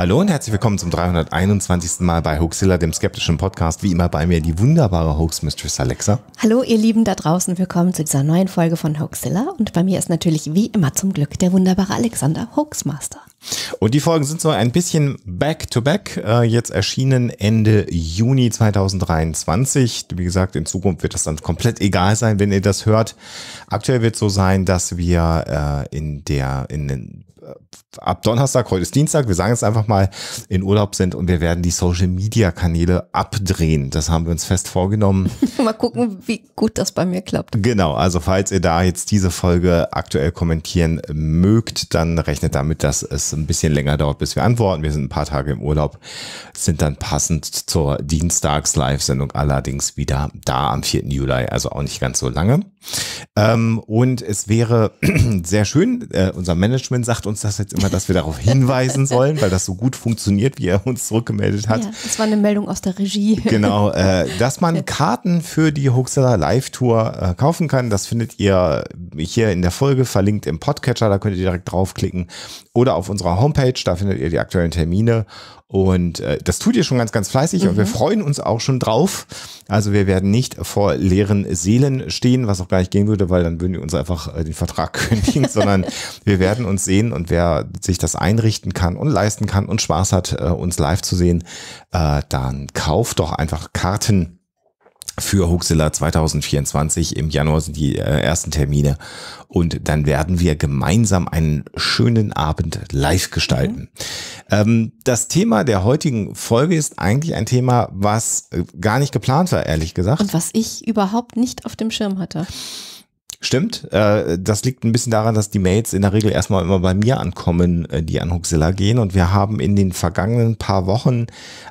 Hallo und herzlich willkommen zum 321. Mal bei Hoaxilla, dem skeptischen Podcast. Wie immer bei mir die wunderbare Hoax Mistress Alexa. Hallo ihr Lieben da draußen, willkommen zu dieser neuen Folge von Hoaxilla. Und bei mir ist natürlich wie immer zum Glück der wunderbare Alexander Hoaxmaster. Und die Folgen sind so ein bisschen back-to-back, äh, jetzt erschienen Ende Juni 2023. Wie gesagt, in Zukunft wird das dann komplett egal sein, wenn ihr das hört. Aktuell wird es so sein, dass wir äh, in der in den äh, ab Donnerstag, heute ist Dienstag, wir sagen jetzt einfach mal, in Urlaub sind und wir werden die Social-Media-Kanäle abdrehen. Das haben wir uns fest vorgenommen. mal gucken, wie gut das bei mir klappt. Genau, also falls ihr da jetzt diese Folge aktuell kommentieren mögt, dann rechnet damit, dass es ein bisschen länger dauert, bis wir antworten. Wir sind ein paar Tage im Urlaub, sind dann passend zur Dienstags-Live-Sendung allerdings wieder da am 4. Juli, also auch nicht ganz so lange. Ähm, und es wäre sehr schön, äh, unser Management sagt uns, dass jetzt immer, dass wir darauf hinweisen sollen, weil das so gut funktioniert, wie er uns zurückgemeldet hat. Ja, das war eine Meldung aus der Regie. Genau, äh, dass man Karten für die Hoaxilla Live-Tour äh, kaufen kann. Das findet ihr hier in der Folge verlinkt im Podcatcher. Da könnt ihr direkt draufklicken oder auf unserer Homepage. Da findet ihr die aktuellen Termine. Und äh, das tut ihr schon ganz, ganz fleißig mhm. und wir mhm. freuen uns auch schon drauf. Also wir werden nicht vor leeren Seelen stehen, was auch gar nicht gehen würde, weil dann würden wir uns einfach äh, den Vertrag kündigen, sondern wir werden uns sehen und wer sich das einrichten kann und leisten kann und Spaß hat, äh, uns live zu sehen, äh, dann kauft doch einfach Karten für Huxilla 2024. Im Januar sind die äh, ersten Termine und dann werden wir gemeinsam einen schönen Abend live gestalten. Mhm. das Thema der heutigen Folge ist eigentlich ein Thema, was äh, gar nicht geplant war, ehrlich gesagt. Und was ich überhaupt nicht auf dem Schirm hatte. Stimmt. Äh, das liegt ein bisschen daran, dass die Mails in der Regel erstmal immer bei mir ankommen, äh, die an Huxilla gehen. Und wir haben in den vergangenen paar Wochen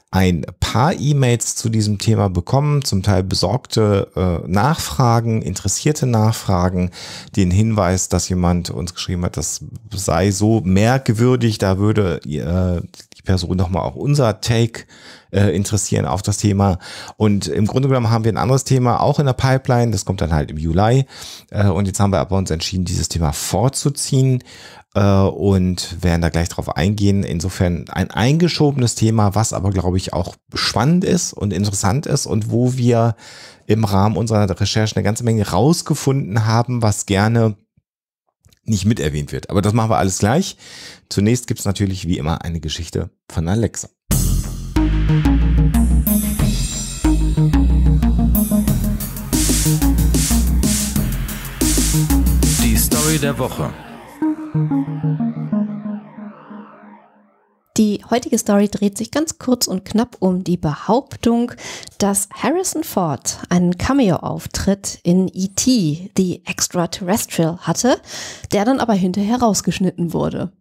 ein paar E-Mails zu diesem Thema bekommen, zum Teil besorgte äh, Nachfragen, interessierte Nachfragen, den Hinweis, dass jemand uns geschrieben hat, das sei so merkwürdig, da würde äh, die Person nochmal auch unser Take äh, interessieren auf das Thema. Und im Grunde genommen haben wir ein anderes Thema auch in der Pipeline. Das kommt dann halt im Juli. Äh, und jetzt haben wir aber uns entschieden, dieses Thema vorzuziehen äh, und werden da gleich drauf eingehen. Insofern ein eingeschobenes Thema, was aber, glaube ich, auch spannend ist und interessant ist und wo wir im Rahmen unserer Recherche eine ganze Menge rausgefunden haben, was gerne nicht miterwähnt wird. Aber das machen wir alles gleich. Zunächst gibt es natürlich wie immer eine Geschichte von Alexa. Die Story der Woche. Die heutige Story dreht sich ganz kurz und knapp um die Behauptung, dass Harrison Ford einen Cameo-Auftritt in E.T., The Extraterrestrial, hatte, der dann aber hinterher rausgeschnitten wurde.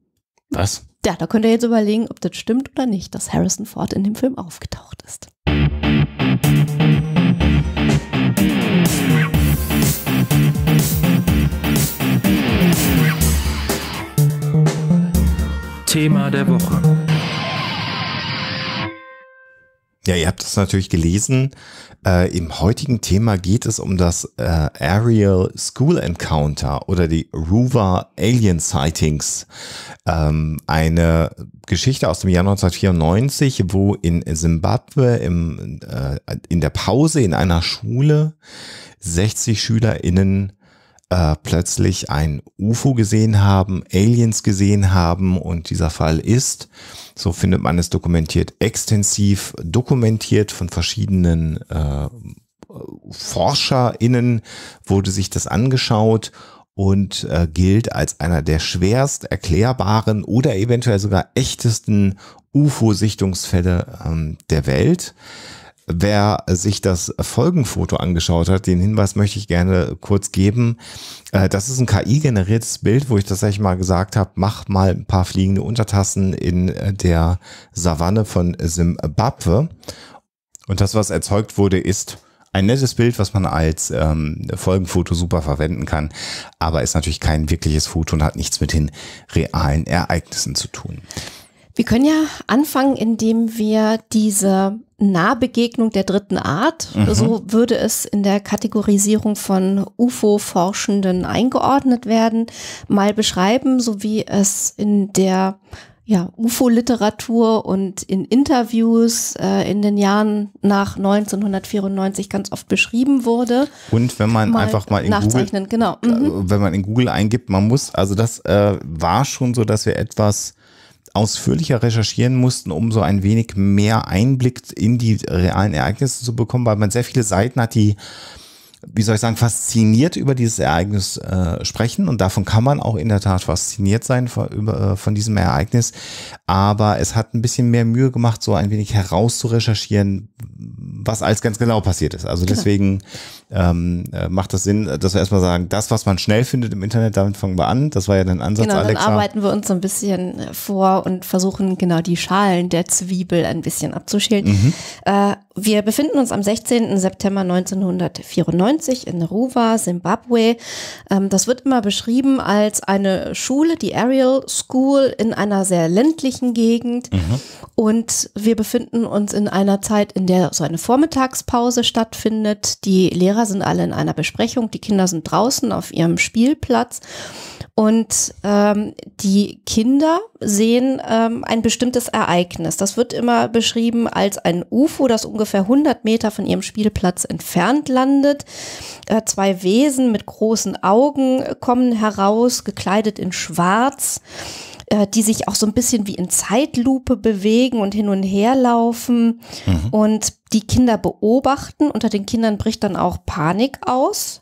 Was? Ja, da könnt ihr jetzt überlegen, ob das stimmt oder nicht, dass Harrison Ford in dem Film aufgetaucht ist. Thema der Woche. Ja, ihr habt es natürlich gelesen. Äh, Im heutigen Thema geht es um das äh, Aerial School Encounter oder die Ruva Alien Sightings. Ähm, eine Geschichte aus dem Jahr 1994, wo in Simbabwe im, äh, in der Pause in einer Schule 60 SchülerInnen äh, plötzlich ein UFO gesehen haben, Aliens gesehen haben und dieser Fall ist, so findet man es dokumentiert, extensiv dokumentiert von verschiedenen äh, ForscherInnen, wurde sich das angeschaut und äh, gilt als einer der schwerst erklärbaren oder eventuell sogar echtesten UFO-Sichtungsfälle ähm, der Welt. Wer sich das Folgenfoto angeschaut hat, den Hinweis möchte ich gerne kurz geben. Äh, das ist ein KI-generiertes Bild, wo ich tatsächlich mal gesagt habe, mach mal ein paar fliegende Untertassen in äh, der Savanne von Simbabwe. Und das, was erzeugt wurde, ist ein nettes Bild, was man als ähm, Folgenfoto super verwenden kann, aber ist natürlich kein wirkliches Foto und hat nichts mit den realen Ereignissen zu tun. Wir können ja anfangen, indem wir diese Nahbegegnung der dritten Art, mhm. so würde es in der Kategorisierung von UFO-Forschenden eingeordnet werden, mal beschreiben, so wie es in der ja, UFO-Literatur und in Interviews äh, in den Jahren nach 1994 ganz oft beschrieben wurde. Und wenn man mal einfach mal in Google, genau. mhm. Äh, wenn man in Google eingibt, man muss, also das äh, war schon so, dass wir etwas ausführlicher recherchieren mussten, um so ein wenig mehr Einblick in die realen Ereignisse zu bekommen, weil man sehr viele Seiten hat, die, wie soll ich sagen, fasziniert über dieses Ereignis äh, sprechen. Und davon kann man auch in der Tat fasziniert sein von, über, äh, von diesem Ereignis. Aber es hat ein bisschen mehr Mühe gemacht, so ein wenig herauszurecherchieren, was alles ganz genau passiert ist. Also genau. deswegen ähm, äh, macht das Sinn, dass wir erstmal sagen, das, was man schnell findet im Internet, damit fangen wir an. Das war ja dein Ansatz, genau, Alexa. Dann arbeiten wir uns so ein bisschen äh, vor und versuchen genau die Schalen der Zwiebel ein bisschen abzuschälen. Mhm. Äh, wir befinden uns am 16. September 1994 in Ruwa, Zimbabwe. Ähm, das wird immer beschrieben als eine Schule, die Ariel School, in einer sehr ländlichen Gegend. Mhm. Und wir befinden uns in einer Zeit, in der so eine Vormittagspause stattfindet. Die Lehrer Lehrer sind alle in einer Besprechung, die Kinder sind draußen auf ihrem Spielplatz und ähm, die Kinder sehen ähm, ein bestimmtes Ereignis. Das wird immer beschrieben als ein UFO, das ungefähr 100 Meter von ihrem Spielplatz entfernt landet. Äh, zwei Wesen mit großen Augen kommen heraus, gekleidet in Schwarz. Äh, die sich auch so ein bisschen wie in Zeitlupe bewegen und hin und her laufen mhm. und die Kinder beobachten. Unter den Kindern bricht dann auch Panik aus.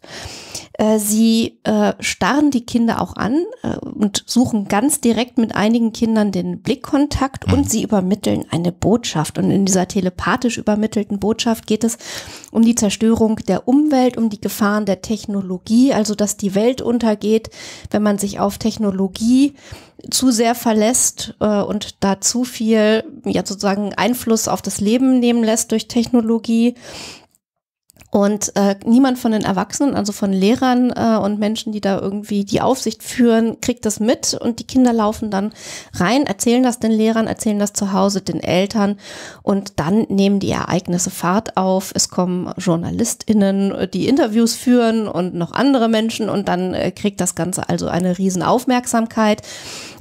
Äh, sie äh, starren die Kinder auch an äh, und suchen ganz direkt mit einigen Kindern den Blickkontakt mhm. und hm. sie übermitteln eine Botschaft. Und in dieser telepathisch übermittelten Botschaft geht es um die Zerstörung der Umwelt, um die Gefahren der Technologie, also dass die Welt untergeht, wenn man sich auf Technologie zu sehr verlässt äh, und da zu viel ja sozusagen Einfluss auf das Leben nehmen lässt durch Technologie. Und äh, niemand von den Erwachsenen, also von Lehrern äh, und Menschen, die da irgendwie die Aufsicht führen, kriegt das mit. Und die Kinder laufen dann rein, erzählen das den Lehrern, erzählen das zu Hause den Eltern. Und dann nehmen die Ereignisse Fahrt auf. Es kommen JournalistInnen, die Interviews führen und noch andere Menschen. Und dann äh, kriegt das Ganze also eine Riesenaufmerksamkeit. Aufmerksamkeit.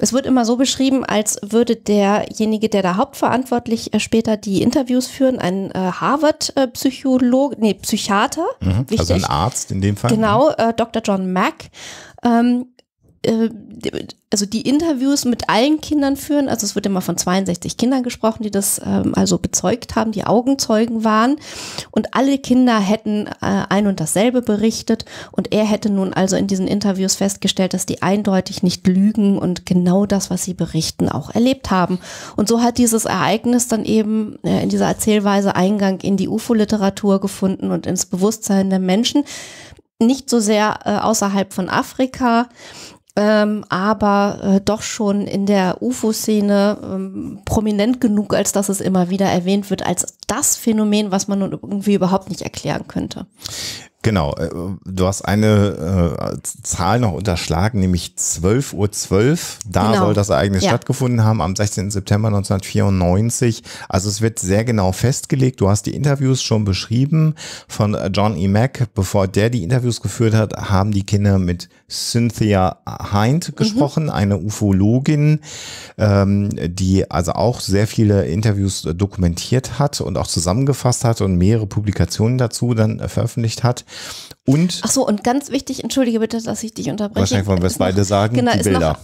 Es wird immer so beschrieben, als würde derjenige, der da hauptverantwortlich äh, später die Interviews führen, ein äh, Harvard-Psychologe, nee, Psychiater. Mhm, also ein Arzt in dem Fall. Genau, mhm. äh, Dr. John Mack. Ähm, äh, also die Interviews mit allen Kindern führen, also es wird immer von 62 Kindern gesprochen, die das ähm, also bezeugt haben, die Augenzeugen waren und alle Kinder hätten äh, ein und dasselbe berichtet und er hätte nun also in diesen Interviews festgestellt, dass die eindeutig nicht lügen und genau das, was sie berichten, auch erlebt haben. Und so hat dieses Ereignis dann eben äh, in dieser Erzählweise Eingang in die UFO-Literatur gefunden und ins Bewusstsein der Menschen nicht so sehr äh, außerhalb von Afrika, ähm, aber äh, doch schon in der UFO-Szene ähm, prominent genug, als dass es immer wieder erwähnt wird, als das Phänomen, was man nun irgendwie überhaupt nicht erklären könnte. Genau, äh, du hast eine äh, Zahl noch unterschlagen, nämlich 12.12 Uhr. 12. Da genau. soll das Ereignis ja. stattgefunden haben, am 16. September 1994. Also es wird sehr genau festgelegt. Du hast die Interviews schon beschrieben von äh, John E. Mack. Bevor der die Interviews geführt hat, haben die Kinder mit Cynthia Hind gesprochen, mhm. eine Ufologin, ähm, die also auch sehr viele Interviews äh, dokumentiert hat und auch zusammengefasst hat und mehrere Publikationen dazu dann veröffentlicht hat. Und Ach so, und ganz wichtig, entschuldige bitte, dass ich dich unterbreche. Wahrscheinlich wollen wir es beide sagen, genau, die Bilder. Noch,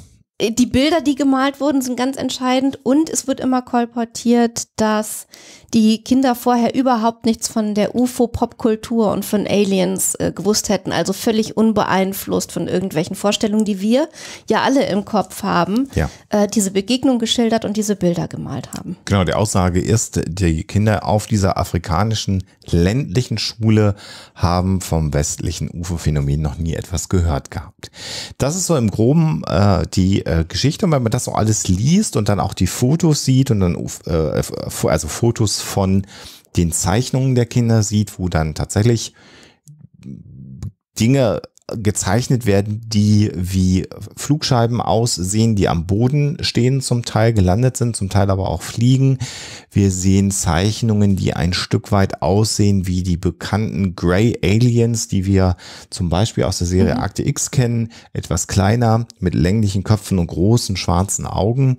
äh, die Bilder, die gemalt wurden, sind ganz entscheidend und es wird immer kolportiert, dass die Kinder vorher überhaupt nichts von der UFO-Popkultur und von Aliens äh, gewusst hätten, also völlig unbeeinflusst von irgendwelchen Vorstellungen, die wir ja alle im Kopf haben, ja. äh, diese Begegnung geschildert und diese Bilder gemalt haben. Genau, die Aussage ist, die Kinder auf dieser afrikanischen ländlichen Schule haben vom westlichen UFO-Phänomen noch nie etwas gehört gehabt. Das ist so im Groben äh, die äh, Geschichte und wenn man das so alles liest und dann auch die Fotos sieht und dann äh, also Fotos von den Zeichnungen der Kinder sieht, wo dann tatsächlich Dinge gezeichnet werden, die wie Flugscheiben aussehen, die am Boden stehen, zum Teil gelandet sind, zum Teil aber auch fliegen. Wir sehen Zeichnungen, die ein Stück weit aussehen wie die bekannten Grey Aliens, die wir zum Beispiel aus der Serie mhm. Akte X kennen, etwas kleiner, mit länglichen Köpfen und großen schwarzen Augen.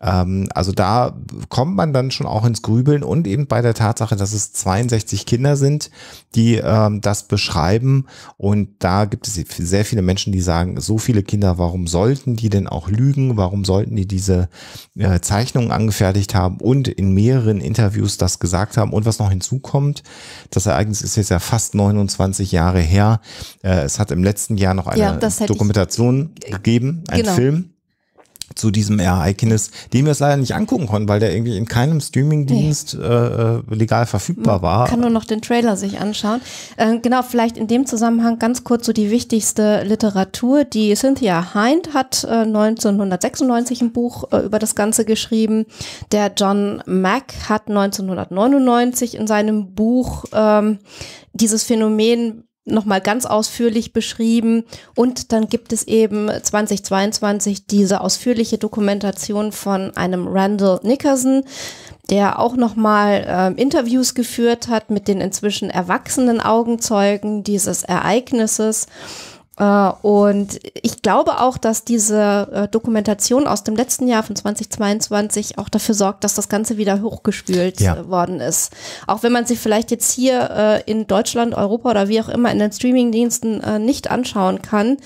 Ähm, also da kommt man dann schon auch ins Grübeln und eben bei der Tatsache, dass es 62 Kinder sind, die ähm, das beschreiben. Und da gibt es sehr viele Menschen, die sagen, so viele Kinder, warum sollten die denn auch lügen? Warum sollten die diese äh, Zeichnungen angefertigt haben und in mehreren Interviews das gesagt haben? Und was noch hinzukommt, das Ereignis ist jetzt ja fast 29 Jahre her. Äh, es hat im letzten Jahr noch eine ja, Dokumentation ich, gegeben, einen genau. Film zu diesem Ereignis, den wir es leider nicht angucken konnten, weil der irgendwie in keinem Streamingdienst nee. äh, legal verfügbar Man hm, war. Kann nur noch den Trailer sich anschauen. Äh, genau, vielleicht in dem Zusammenhang ganz kurz so die wichtigste Literatur. Die Cynthia Hind hat äh, 1996 ein Buch äh, über das Ganze geschrieben. Der John Mack hat 1999 in seinem Buch ähm, dieses Phänomen nochmal ganz ausführlich beschrieben. Und dann gibt es eben 2022 diese ausführliche Dokumentation von einem Randall Nickerson, der auch nochmal äh, Interviews geführt hat mit den inzwischen erwachsenen Augenzeugen dieses Ereignisses. Äh, und ich glaube auch, dass diese äh, Dokumentation aus dem letzten Jahr von 2022 auch dafür sorgt, dass das Ganze wieder hochgespült ja. Äh, worden ist. Auch wenn man sie vielleicht jetzt hier in Deutschland, Europa oder wie auch immer in den Streamingdiensten nicht anschauen kann,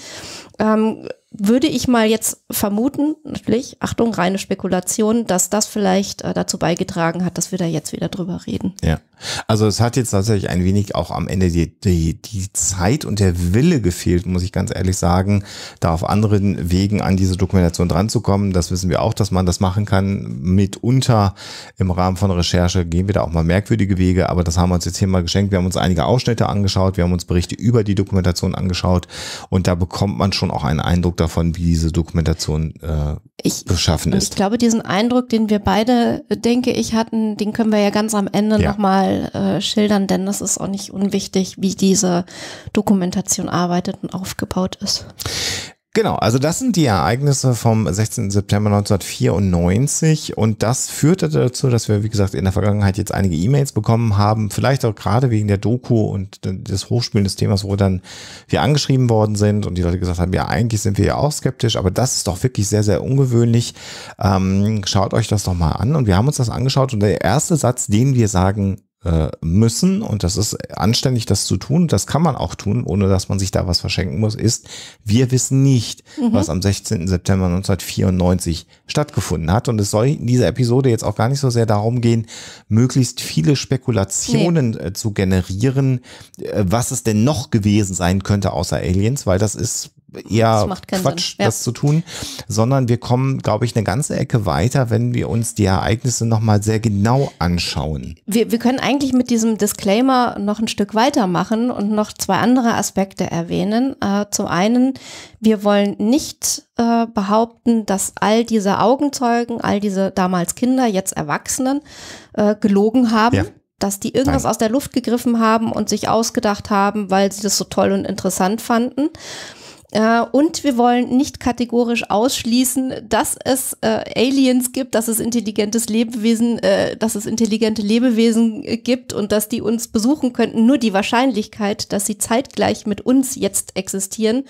ähm, würde ich mal jetzt vermuten, natürlich, Achtung, reine Spekulation, dass das vielleicht dazu beigetragen hat, dass wir da jetzt wieder drüber reden. Ja, also es hat jetzt tatsächlich ein wenig auch am Ende die, die, die Zeit und der Wille gefehlt, muss ich ganz ehrlich sagen, da auf anderen Wegen an diese Dokumentation dranzukommen. Das wissen wir auch, dass man das machen kann. Mitunter im Rahmen von Recherche gehen wir da auch mal merkwürdige Wege, aber das haben wir uns jetzt hier mal geschenkt. Wir haben uns einige Ausschnitte angeschaut, wir haben uns Berichte über die Dokumentation angeschaut und da bekommt man schon auch einen Eindruck davon, wie diese Dokumentation äh, ich, beschaffen ist. Ich glaube, diesen Eindruck, den wir beide, äh, denke ich, hatten, den können wir ja ganz am Ende ja. nochmal äh, schildern, denn das ist auch nicht unwichtig, wie diese Dokumentation arbeitet und aufgebaut ist. Genau, also das sind die Ereignisse vom 16. September 1994 und das führte dazu, dass wir, wie gesagt, in der Vergangenheit jetzt einige E-Mails bekommen haben, vielleicht auch gerade wegen der Doku und des Hochspielen des Themas, wo dann wir angeschrieben worden sind und die Leute gesagt haben, ja, eigentlich sind wir ja auch skeptisch, aber das ist doch wirklich sehr, sehr ungewöhnlich. Ähm, schaut euch das doch mal an und wir haben uns das angeschaut und der erste Satz, den wir sagen äh, müssen, und das ist anständig, das zu tun, das kann man auch tun, ohne dass man sich da was verschenken muss, ist, wir wissen nicht, mhm. was am 16. September 1994 stattgefunden hat. Und es soll in dieser Episode jetzt auch gar nicht so sehr darum gehen, möglichst viele Spekulationen nee. Äh, zu generieren, äh, was es denn noch gewesen sein könnte außer Aliens, weil das ist ja, das Quatsch, ja. das zu tun, sondern wir kommen, glaube ich, eine ganze Ecke weiter, wenn wir uns die Ereignisse nochmal sehr genau anschauen. Wir, wir können eigentlich mit diesem Disclaimer noch ein Stück weitermachen und noch zwei andere Aspekte erwähnen. Äh, zum einen, wir wollen nicht äh, behaupten, dass all diese Augenzeugen, all diese damals Kinder, jetzt Erwachsenen, äh, gelogen haben. Ja dass die irgendwas Nein. aus der Luft gegriffen haben und sich ausgedacht haben, weil sie das so toll und interessant fanden. Äh, und wir wollen nicht kategorisch ausschließen, dass es äh, Aliens gibt, dass es intelligentes Lebewesen, äh, dass es intelligente Lebewesen gibt und dass die uns besuchen könnten. Nur die Wahrscheinlichkeit, dass sie zeitgleich mit uns jetzt existieren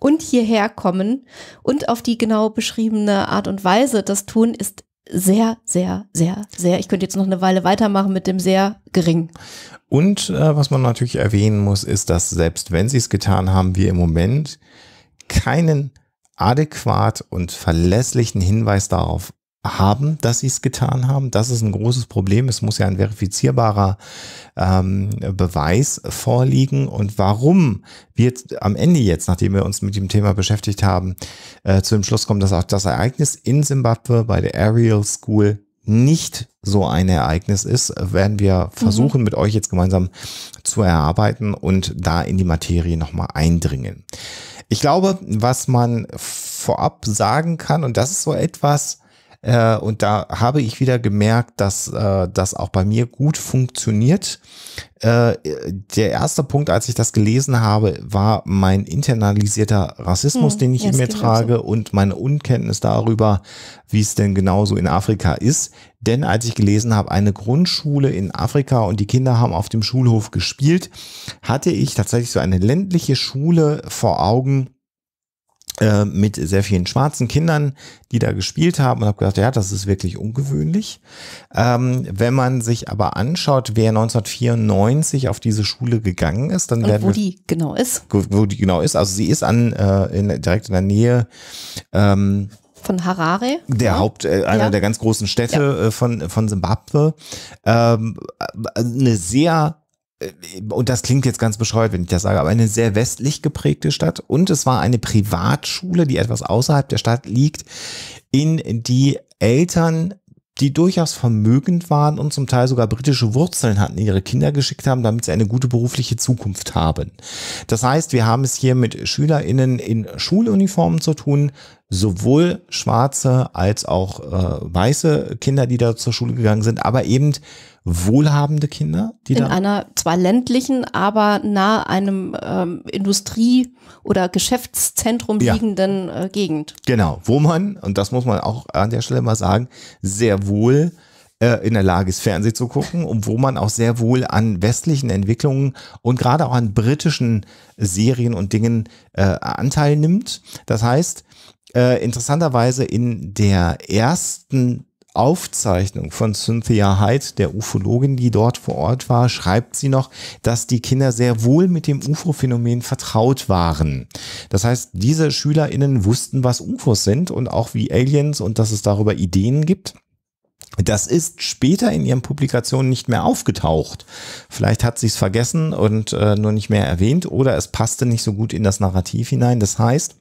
und hierher kommen und auf die genau beschriebene Art und Weise das tun, ist sehr, sehr, sehr, sehr. Ich könnte jetzt noch eine Weile weitermachen mit dem sehr gering. Und äh, was man natürlich erwähnen muss, ist, dass selbst wenn sie es getan haben, wir im Moment keinen adäquat und verlässlichen Hinweis darauf haben, dass sie es getan haben. Das ist ein großes Problem. Es muss ja ein verifizierbarer ähm, Beweis vorliegen. Und warum wir am Ende jetzt, nachdem wir uns mit dem Thema beschäftigt haben, äh, zu dem Schluss kommen, dass auch das Ereignis in Simbabwe bei der Aerial School nicht so ein Ereignis ist, werden wir mhm. versuchen, mhm. mit euch jetzt gemeinsam zu erarbeiten und da in die Materie nochmal eindringen. Ich glaube, was man vorab sagen kann, und das ist so etwas, äh, und da habe ich wieder gemerkt, dass äh, das auch bei mir gut funktioniert. Äh, der erste Punkt, als ich das gelesen habe, war mein internalisierter Rassismus, hm, den ich ja, in mir trage so. und meine Unkenntnis darüber, wie es denn genauso in Afrika ist. Denn als ich gelesen habe, eine Grundschule in Afrika und die Kinder haben auf dem Schulhof gespielt, hatte ich tatsächlich so eine ländliche Schule vor Augen, äh, mit sehr vielen schwarzen Kindern, die da gespielt haben und habe gedacht, ja, das ist wirklich ungewöhnlich. Ähm, wenn man sich aber anschaut, wer 1994 auf diese Schule gegangen ist, dann und werden wo wir, die genau ist, wo die genau ist, also sie ist an äh, in, direkt in der Nähe ähm, von Harare. Der Haupt, äh, einer ja. der ganz großen Städte ja. Äh, von, von Simbabwe. Ähm, äh, eine sehr äh, und das klingt jetzt ganz bescheuert, wenn ich das sage, aber eine sehr westlich geprägte Stadt. Und es war eine Privatschule, die etwas außerhalb der Stadt liegt, in die Eltern, die durchaus vermögend waren und zum Teil sogar britische Wurzeln hatten, ihre Kinder geschickt haben, damit sie eine gute berufliche Zukunft haben. Das heißt, wir haben es hier mit Schülerinnen in Schuluniformen zu tun, sowohl schwarze als auch äh, weiße Kinder, die da zur Schule gegangen sind, aber eben wohlhabende Kinder, die in da einer zwar ländlichen, aber nahe einem ähm, Industrie- oder Geschäftszentrum ja. liegenden äh, Gegend. Genau, wo man und das muss man auch an der Stelle mal sagen, sehr wohl äh, in der Lage ist, Fernsehen zu gucken und wo man auch sehr wohl an westlichen Entwicklungen und gerade auch an britischen Serien und Dingen äh, Anteil nimmt. Das heißt, äh, interessanterweise in der ersten Aufzeichnung von Cynthia Hyde, der Ufologin, die dort vor Ort war, schreibt sie noch, dass die Kinder sehr wohl mit dem UFO-Phänomen vertraut waren. Das heißt, diese SchülerInnen wussten, was UFOs sind und auch wie Aliens und dass es darüber Ideen gibt. Das ist später in ihren Publikationen nicht mehr aufgetaucht. Vielleicht hat sie es vergessen und äh, nur nicht mehr erwähnt oder es passte nicht so gut in das Narrativ hinein. Das heißt,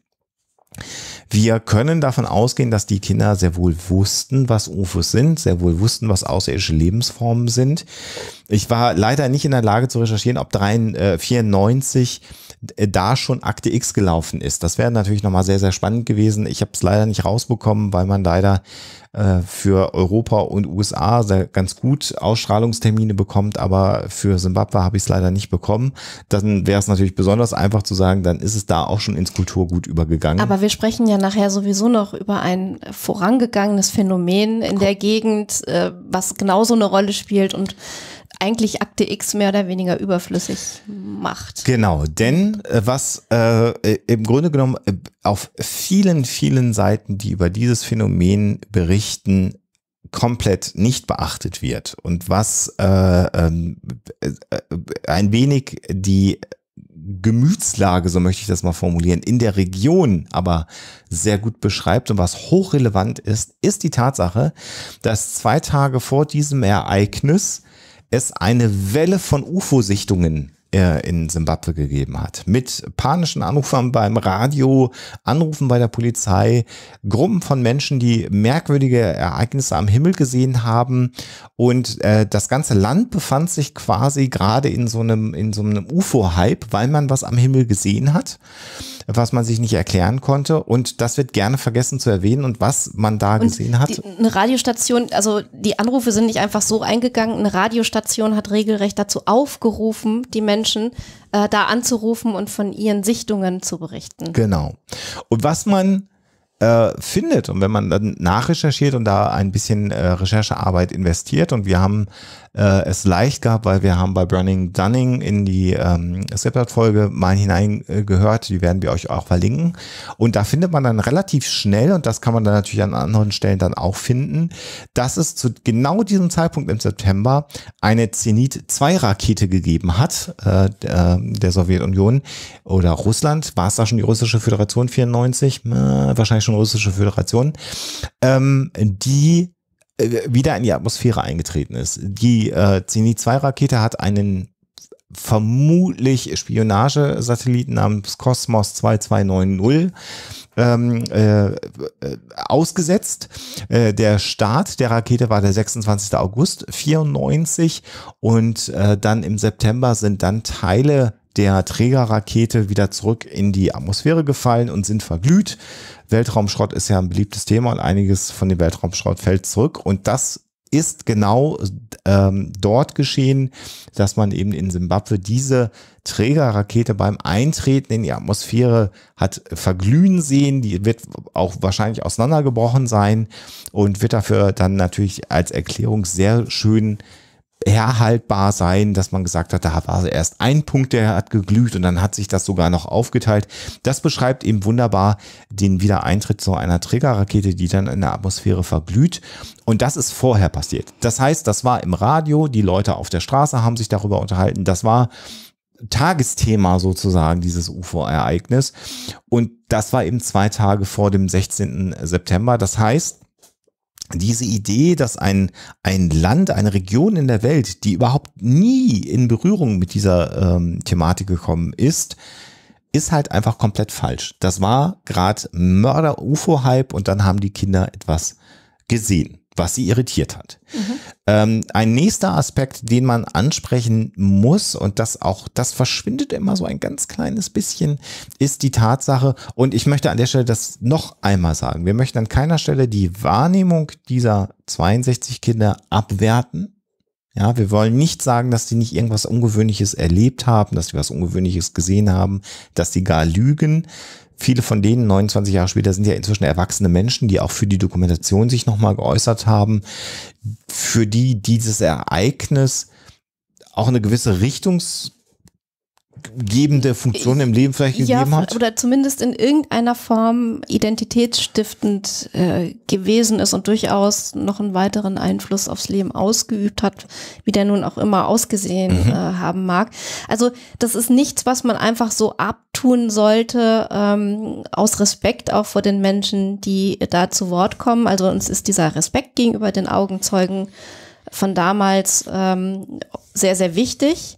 wir können davon ausgehen, dass die Kinder sehr wohl wussten, was UFOs sind, sehr wohl wussten, was außerirdische Lebensformen sind. Ich war leider nicht in der Lage zu recherchieren, ob 93, äh, 94 äh, da schon Akte X gelaufen ist. Das wäre natürlich nochmal sehr, sehr spannend gewesen. Ich habe es leider nicht rausbekommen, weil man leider äh, für Europa und USA ganz gut Ausstrahlungstermine bekommt, aber für Simbabwe habe ich es leider nicht bekommen. Dann wäre es natürlich besonders einfach zu sagen, dann ist es da auch schon ins Kulturgut übergegangen. Aber wir sprechen ja nachher sowieso noch über ein vorangegangenes Phänomen in Komm. der Gegend, äh, was genauso eine Rolle spielt und eigentlich Akte X mehr oder weniger überflüssig macht. Genau, denn äh, was äh, äh, im Grunde genommen äh, auf vielen, vielen Seiten, die über dieses Phänomen berichten, komplett nicht beachtet wird und was äh, ähm, äh, ein wenig die Gemütslage, so möchte ich das mal formulieren, in der Region aber sehr gut beschreibt und was hochrelevant ist, ist die Tatsache, dass zwei Tage vor diesem Ereignis es eine Welle von UFO-Sichtungen in Simbabwe gegeben hat. Mit panischen Anrufern beim Radio, Anrufen bei der Polizei, Gruppen von Menschen, die merkwürdige Ereignisse am Himmel gesehen haben. Und äh, das ganze Land befand sich quasi gerade in so einem, so einem UFO-Hype, weil man was am Himmel gesehen hat, was man sich nicht erklären konnte. Und das wird gerne vergessen zu erwähnen und was man da und gesehen hat. Die, eine Radiostation, also die Anrufe sind nicht einfach so eingegangen. Eine Radiostation hat regelrecht dazu aufgerufen, die Menschen Menschen äh, da anzurufen und von ihren Sichtungen zu berichten. Genau. Und was man äh, findet. Und wenn man dann nachrecherchiert und da ein bisschen äh, Recherchearbeit investiert und wir haben äh, es leicht gehabt, weil wir haben bei Burning Dunning in die ähm, Skriptart-Folge mal hineingehört, die werden wir euch auch verlinken. Und da findet man dann relativ schnell, und das kann man dann natürlich an anderen Stellen dann auch finden, dass es zu genau diesem Zeitpunkt im September eine Zenit-2-Rakete gegeben hat, äh, der, der Sowjetunion oder Russland. War es da schon die Russische Föderation 94? Äh, wahrscheinlich schon Federation, russische Föderation, ähm, die äh, wieder in die Atmosphäre eingetreten ist. Die äh, Zenit-2-Rakete hat einen vermutlich Spionagesatelliten namens Cosmos 2290 ähm, äh, äh, ausgesetzt. Äh, der Start der Rakete war der 26. August 94 und äh, dann im September sind dann Teile der Trägerrakete wieder zurück in die Atmosphäre gefallen und sind verglüht. Weltraumschrott ist ja ein beliebtes Thema und einiges von dem Weltraumschrott fällt zurück. Und das ist genau ähm, dort geschehen, dass man eben in Simbabwe diese Trägerrakete beim Eintreten in die Atmosphäre hat verglühen sehen. Die wird auch wahrscheinlich auseinandergebrochen sein und wird dafür dann natürlich als Erklärung sehr schön äh, herhaltbar sein, dass man gesagt hat, da war erst ein Punkt, der hat geglüht und dann hat sich das sogar noch aufgeteilt. Das beschreibt eben wunderbar den Wiedereintritt so einer Trägerrakete, die dann in der Atmosphäre verglüht. Und das ist vorher passiert. Das heißt, das war im Radio, die Leute auf der Straße haben sich darüber unterhalten. Das war Tagesthema sozusagen, dieses UFO-Ereignis. Und das war eben zwei Tage vor dem 16. September. Das heißt, diese Idee, dass ein, ein Land, eine Region in der Welt, die überhaupt nie in Berührung mit dieser ähm, Thematik gekommen ist, ist halt einfach komplett falsch. Das war gerade Mörder-UFO-Hype und dann haben die Kinder etwas gesehen was sie irritiert hat. Mhm. Ähm, ein nächster Aspekt, den man ansprechen muss und das auch, das verschwindet immer so ein ganz kleines bisschen, ist die Tatsache, und ich möchte an der Stelle das noch einmal sagen, wir möchten an keiner Stelle die Wahrnehmung dieser 62 Kinder abwerten. Ja, wir wollen nicht sagen, dass sie nicht irgendwas Ungewöhnliches erlebt haben, dass sie was Ungewöhnliches gesehen haben, dass sie gar lügen. Viele von denen, 29 Jahre später, sind ja inzwischen erwachsene Menschen, die auch für die Dokumentation sich nochmal geäußert haben, für die dieses Ereignis auch eine gewisse Richtungs- gebende Funktion im Leben vielleicht gegeben ja, hat? Oder zumindest in irgendeiner Form identitätsstiftend äh, gewesen ist und durchaus noch einen weiteren Einfluss aufs Leben ausgeübt hat, wie der nun auch immer ausgesehen mhm. äh, haben mag. Also das ist nichts, was man einfach so abtun sollte, ähm, aus Respekt auch vor den Menschen, die da zu Wort kommen. Also uns ist dieser Respekt gegenüber den Augenzeugen von damals ähm, sehr, sehr wichtig.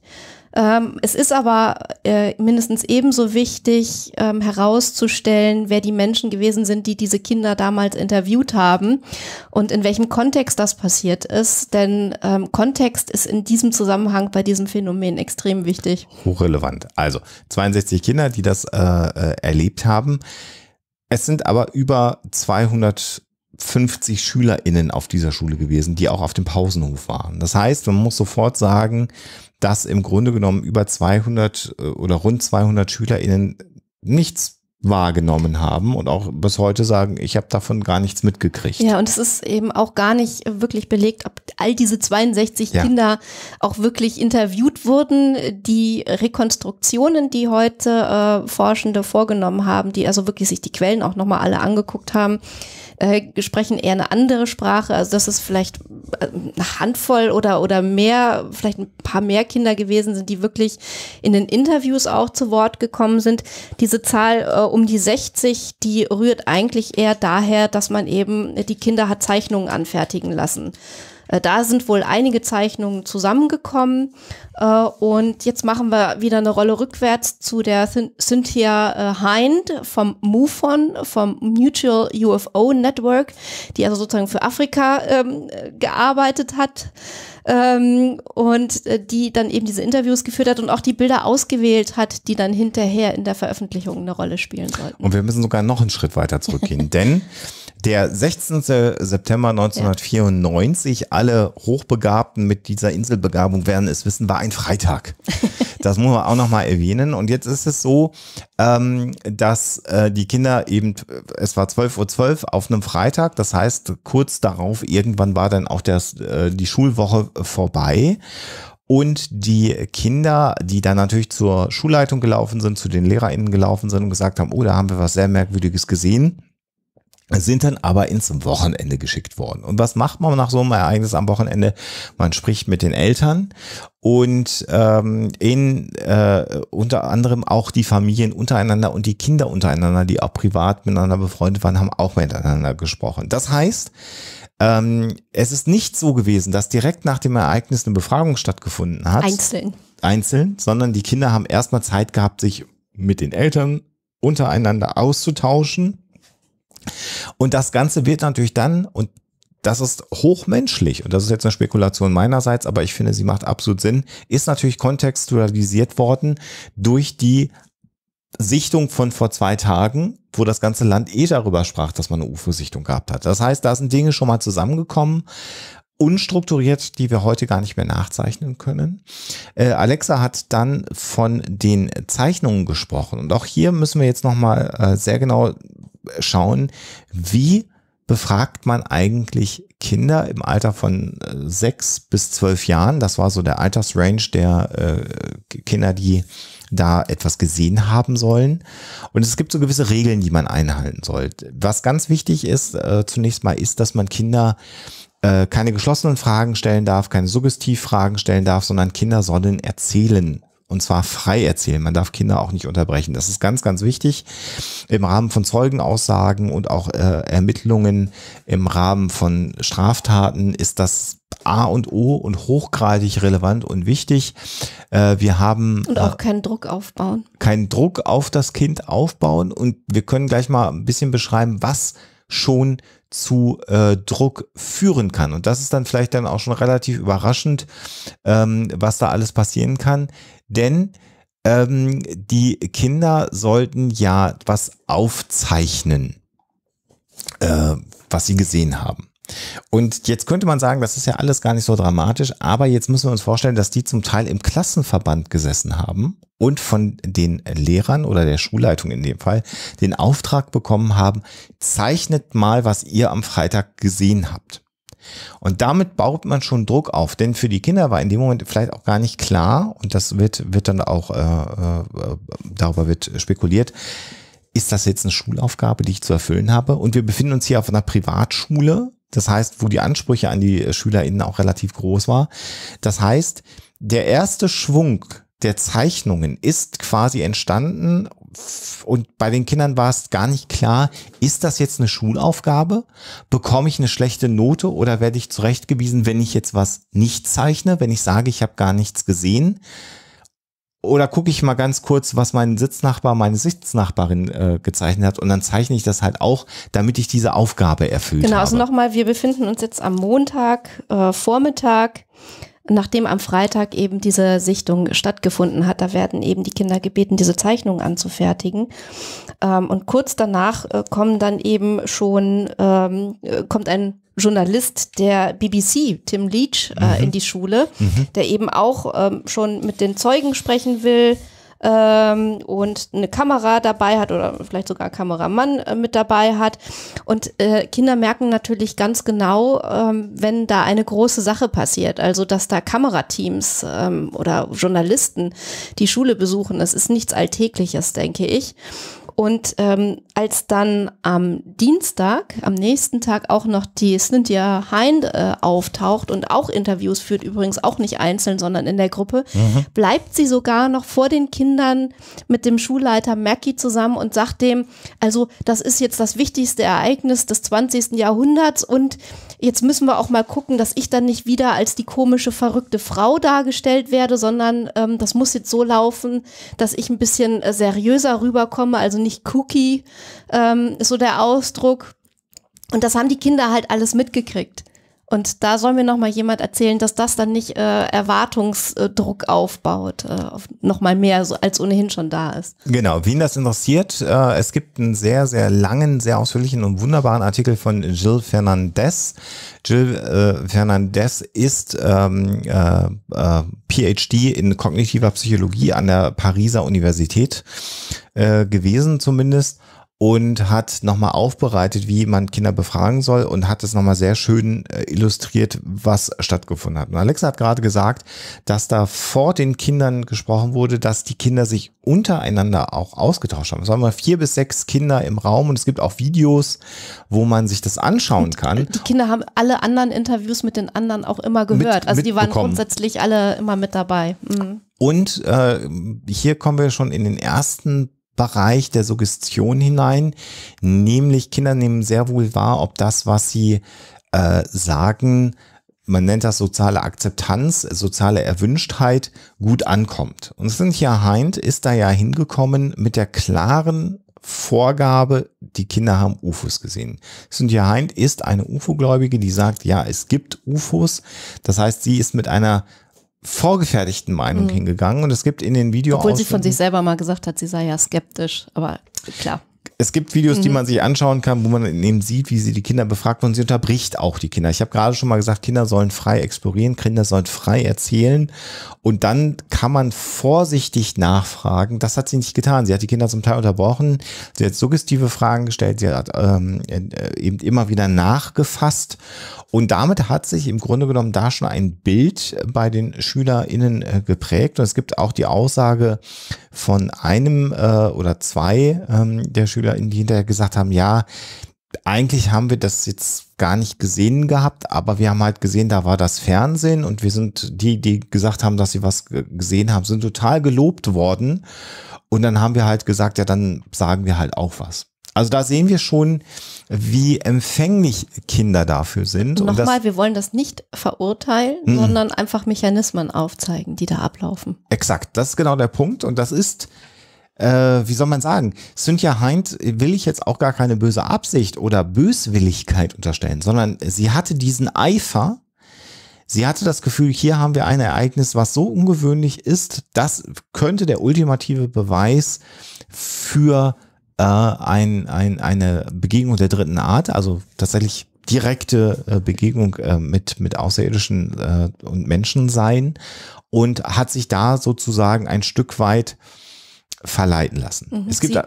Ähm, es ist aber äh, mindestens ebenso wichtig ähm, herauszustellen, wer die Menschen gewesen sind, die diese Kinder damals interviewt haben und in welchem Kontext das passiert ist. Denn ähm, Kontext ist in diesem Zusammenhang bei diesem Phänomen extrem wichtig. Hochrelevant. Also 62 Kinder, die das äh, äh, erlebt haben. Es sind aber über 200 50 SchülerInnen auf dieser Schule gewesen, die auch auf dem Pausenhof waren. Das heißt, man muss sofort sagen, dass im Grunde genommen über 200 äh, oder rund 200 SchülerInnen nichts wahrgenommen haben und auch bis heute sagen, ich habe davon gar nichts mitgekriegt. Ja, und es ist eben auch gar nicht wirklich belegt, ob all diese 62 ja. Kinder auch wirklich interviewt wurden. Die Rekonstruktionen, die heute äh, Forschende vorgenommen haben, die also wirklich sich die Quellen auch nochmal alle angeguckt haben, äh, sprechen eher eine andere Sprache. Also das ist vielleicht eine Handvoll oder, oder mehr, vielleicht ein paar mehr Kinder gewesen sind, die wirklich in den Interviews auch zu Wort gekommen sind. Diese Zahl äh, um die 60, die rührt eigentlich eher daher, dass man eben die Kinder hat Zeichnungen anfertigen lassen. Äh, da sind wohl einige Zeichnungen zusammengekommen. Äh, und jetzt machen wir wieder eine Rolle rückwärts zu der Cynthia äh, Hind vom MUFON, vom Mutual UFO Network, die also sozusagen für Afrika ähm, gearbeitet hat. Ähm, und die dann eben diese Interviews geführt hat und auch die Bilder ausgewählt hat, die dann hinterher in der Veröffentlichung eine Rolle spielen sollten. Und wir müssen sogar noch einen Schritt weiter zurückgehen, denn der 16. September 1994, ja. alle Hochbegabten mit dieser Inselbegabung werden es wissen, war ein Freitag. Das muss man auch nochmal erwähnen. Und jetzt ist es so, ähm, dass äh, die Kinder eben, äh, es war 12.12 Uhr auf einem Freitag, das heißt kurz darauf, irgendwann war dann auch das, äh, die Schulwoche vorbei. Und die Kinder, die dann natürlich zur Schulleitung gelaufen sind, zu den LehrerInnen gelaufen sind und gesagt haben, oh, da haben wir was sehr Merkwürdiges gesehen sind dann aber ins Wochenende geschickt worden. Und was macht man nach so einem Ereignis am Wochenende? Man spricht mit den Eltern und ähm, in äh, unter anderem auch die Familien untereinander und die Kinder untereinander, die auch privat miteinander befreundet waren, haben auch miteinander gesprochen. Das heißt, ähm, es ist nicht so gewesen, dass direkt nach dem Ereignis eine Befragung stattgefunden hat. Einzeln. Einzeln, sondern die Kinder haben erstmal Zeit gehabt, sich mit den Eltern untereinander auszutauschen und das Ganze wird natürlich dann, und das ist hochmenschlich, und das ist jetzt eine Spekulation meinerseits, aber ich finde, sie macht absolut Sinn, ist natürlich kontextualisiert worden durch die Sichtung von vor zwei Tagen, wo das ganze Land eh darüber sprach, dass man eine UFO-Sichtung gehabt hat. Das heißt, da sind Dinge schon mal zusammengekommen, unstrukturiert, die wir heute gar nicht mehr nachzeichnen können. Äh, Alexa hat dann von den Zeichnungen gesprochen und auch hier müssen wir jetzt nochmal äh, sehr genau schauen, wie befragt man eigentlich Kinder im Alter von äh, sechs bis zwölf Jahren. Das war so der Altersrange der äh, Kinder, die da etwas gesehen haben sollen. Und es gibt so gewisse Regeln, die man einhalten sollte. Was ganz wichtig ist, äh, zunächst mal ist, dass man Kinder äh, keine geschlossenen Fragen stellen darf, keine Suggestivfragen stellen darf, sondern Kinder sollen erzählen und zwar frei erzählen. Man darf Kinder auch nicht unterbrechen. Das ist ganz, ganz wichtig. Im Rahmen von Zeugenaussagen und auch äh, Ermittlungen im Rahmen von Straftaten ist das A und O und hochgradig relevant und wichtig. Äh, wir haben. Und auch äh, keinen Druck aufbauen. Keinen Druck auf das Kind aufbauen. Und wir können gleich mal ein bisschen beschreiben, was schon zu äh, Druck führen kann. Und das ist dann vielleicht dann auch schon relativ überraschend, ähm, was da alles passieren kann denn ähm, die Kinder sollten ja was aufzeichnen, äh, was sie gesehen haben. Und jetzt könnte man sagen, das ist ja alles gar nicht so dramatisch, aber jetzt müssen wir uns vorstellen, dass die zum Teil im Klassenverband gesessen haben und von den Lehrern oder der Schulleitung in dem Fall den Auftrag bekommen haben, zeichnet mal, was ihr am Freitag gesehen habt. Und damit baut man schon Druck auf, denn für die Kinder war in dem Moment vielleicht auch gar nicht klar, und das wird, wird dann auch, äh, äh, darüber wird spekuliert, ist das jetzt eine Schulaufgabe, die ich zu erfüllen habe? Und wir befinden uns hier auf einer Privatschule, das heißt, wo die Ansprüche an die SchülerInnen auch relativ groß war. Das heißt, der erste Schwung der Zeichnungen ist quasi entstanden und bei den Kindern war es gar nicht klar, ist das jetzt eine Schulaufgabe? Bekomme ich eine schlechte Note oder werde ich zurechtgewiesen, wenn ich jetzt was nicht zeichne, wenn ich sage, ich habe gar nichts gesehen? Oder gucke ich mal ganz kurz, was mein Sitznachbar, meine Sitznachbarin äh, gezeichnet hat und dann zeichne ich das halt auch, damit ich diese Aufgabe erfüllt genau, also habe. Genau, also nochmal, wir befinden uns jetzt am Montag, äh, Vormittag nachdem am Freitag eben diese Sichtung stattgefunden hat, da werden eben die Kinder gebeten, diese Zeichnungen anzufertigen. Ähm, und kurz danach äh, kommen dann eben schon, ähm, äh, kommt ein Journalist der BBC, Tim Leach, äh, mhm. in die Schule, mhm. der eben auch ähm, schon mit den Zeugen sprechen will, ähm, und eine Kamera dabei hat oder vielleicht sogar einen Kameramann äh, mit dabei hat. Und äh, Kinder merken natürlich ganz genau, ähm, wenn da eine große Sache passiert, also dass da Kamerateams ähm, oder Journalisten die Schule besuchen. Das ist nichts Alltägliches, denke ich. Und ähm, als dann am Dienstag, am nächsten Tag auch noch die Cynthia Hind äh, auftaucht und auch Interviews führt, übrigens auch nicht einzeln, sondern in der Gruppe, mhm. bleibt sie sogar noch vor den Kindern mit dem Schulleiter Mackie zusammen und sagt dem, also das ist jetzt das wichtigste Ereignis des 20. Jahrhunderts und jetzt müssen wir auch mal gucken, dass ich dann nicht wieder als die komische, verrückte Frau dargestellt werde, sondern ähm, das muss jetzt so laufen, dass ich ein bisschen äh, seriöser rüberkomme, also nicht nicht Cookie, ähm, so der Ausdruck. Und das haben die Kinder halt alles mitgekriegt. Und da soll mir nochmal jemand erzählen, dass das dann nicht äh, Erwartungsdruck aufbaut, äh, auf nochmal mehr so, als ohnehin schon da ist. Genau, wen das interessiert, äh, es gibt einen sehr, sehr langen, sehr ausführlichen und wunderbaren Artikel von Jill Fernandez. Jill äh, Fernandez ist ähm, äh, äh PhD in kognitiver Psychologie an der Pariser Universität äh, gewesen zumindest und hat nochmal aufbereitet, wie man Kinder befragen soll und hat es nochmal sehr schön äh, illustriert, was stattgefunden hat. Und Alexa hat gerade gesagt, dass da vor den Kindern gesprochen wurde, dass die Kinder sich untereinander auch ausgetauscht haben. Es waren mal vier bis sechs Kinder im Raum und es gibt auch Videos, wo man sich das anschauen kann. Die Kinder haben alle anderen Interviews mit den anderen auch immer gehört. Mit, also die waren grundsätzlich alle immer mit dabei. Mhm. Und äh, hier kommen wir schon in den ersten Bereich der Suggestion hinein, nämlich Kinder nehmen sehr wohl wahr, ob das, was sie äh, sagen, man nennt das soziale Akzeptanz, soziale Erwünschtheit, gut ankommt. Und Cynthia Heind ist da ja hingekommen mit der klaren Vorgabe, die Kinder haben UFOs gesehen. Cynthia Heind ist eine UFO-Gläubige, die sagt, ja, es gibt UFOs. Das heißt, sie ist mit einer vorgefertigten Meinung mhm. hingegangen und es gibt in den Video Obwohl sie von sich selber mal gesagt hat, sie sei ja skeptisch, aber klar. Es gibt Videos, mhm. die man sich anschauen kann, wo man eben sieht, wie sie die Kinder befragt und sie unterbricht auch die Kinder. Ich habe gerade schon mal gesagt, Kinder sollen frei explorieren, Kinder sollen frei erzählen und dann kann man vorsichtig nachfragen. Das hat sie nicht getan. Sie hat die Kinder zum Teil unterbrochen, sie hat suggestive Fragen gestellt, sie hat ähm, äh, eben immer wieder nachgefasst und damit hat sich im Grunde genommen da schon ein Bild bei den SchülerInnen äh, geprägt. Und es gibt auch die Aussage von einem äh, oder zwei ähm, der Schüler, SchülerInnen, die hinterher gesagt haben, ja, eigentlich haben wir das jetzt gar nicht gesehen gehabt, aber wir haben halt gesehen, da war das Fernsehen und wir sind die, die gesagt haben, dass sie was gesehen haben, sind total gelobt worden. Und dann haben wir halt gesagt, ja, dann sagen wir halt auch was. Also da sehen wir schon, wie empfänglich Kinder dafür sind. Und nochmal, und wir wollen das nicht verurteilen, mm. sondern einfach Mechanismen aufzeigen, die da ablaufen. Exakt, das ist genau der Punkt. Und das ist äh, wie soll man sagen, Cynthia Hind will ich jetzt auch gar keine böse Absicht oder Böswilligkeit unterstellen, sondern sie hatte diesen Eifer, Sie hatte das Gefühl, hier haben wir ein Ereignis, was so ungewöhnlich ist, das könnte der ultimative Beweis für äh, ein, ein, eine Begegnung der dritten Art, also tatsächlich direkte äh, Begegnung äh, mit, mit Außerirdischen äh, und Menschen sein und hat sich da sozusagen ein Stück weit verleiten lassen. Mhm. Es gibt sie,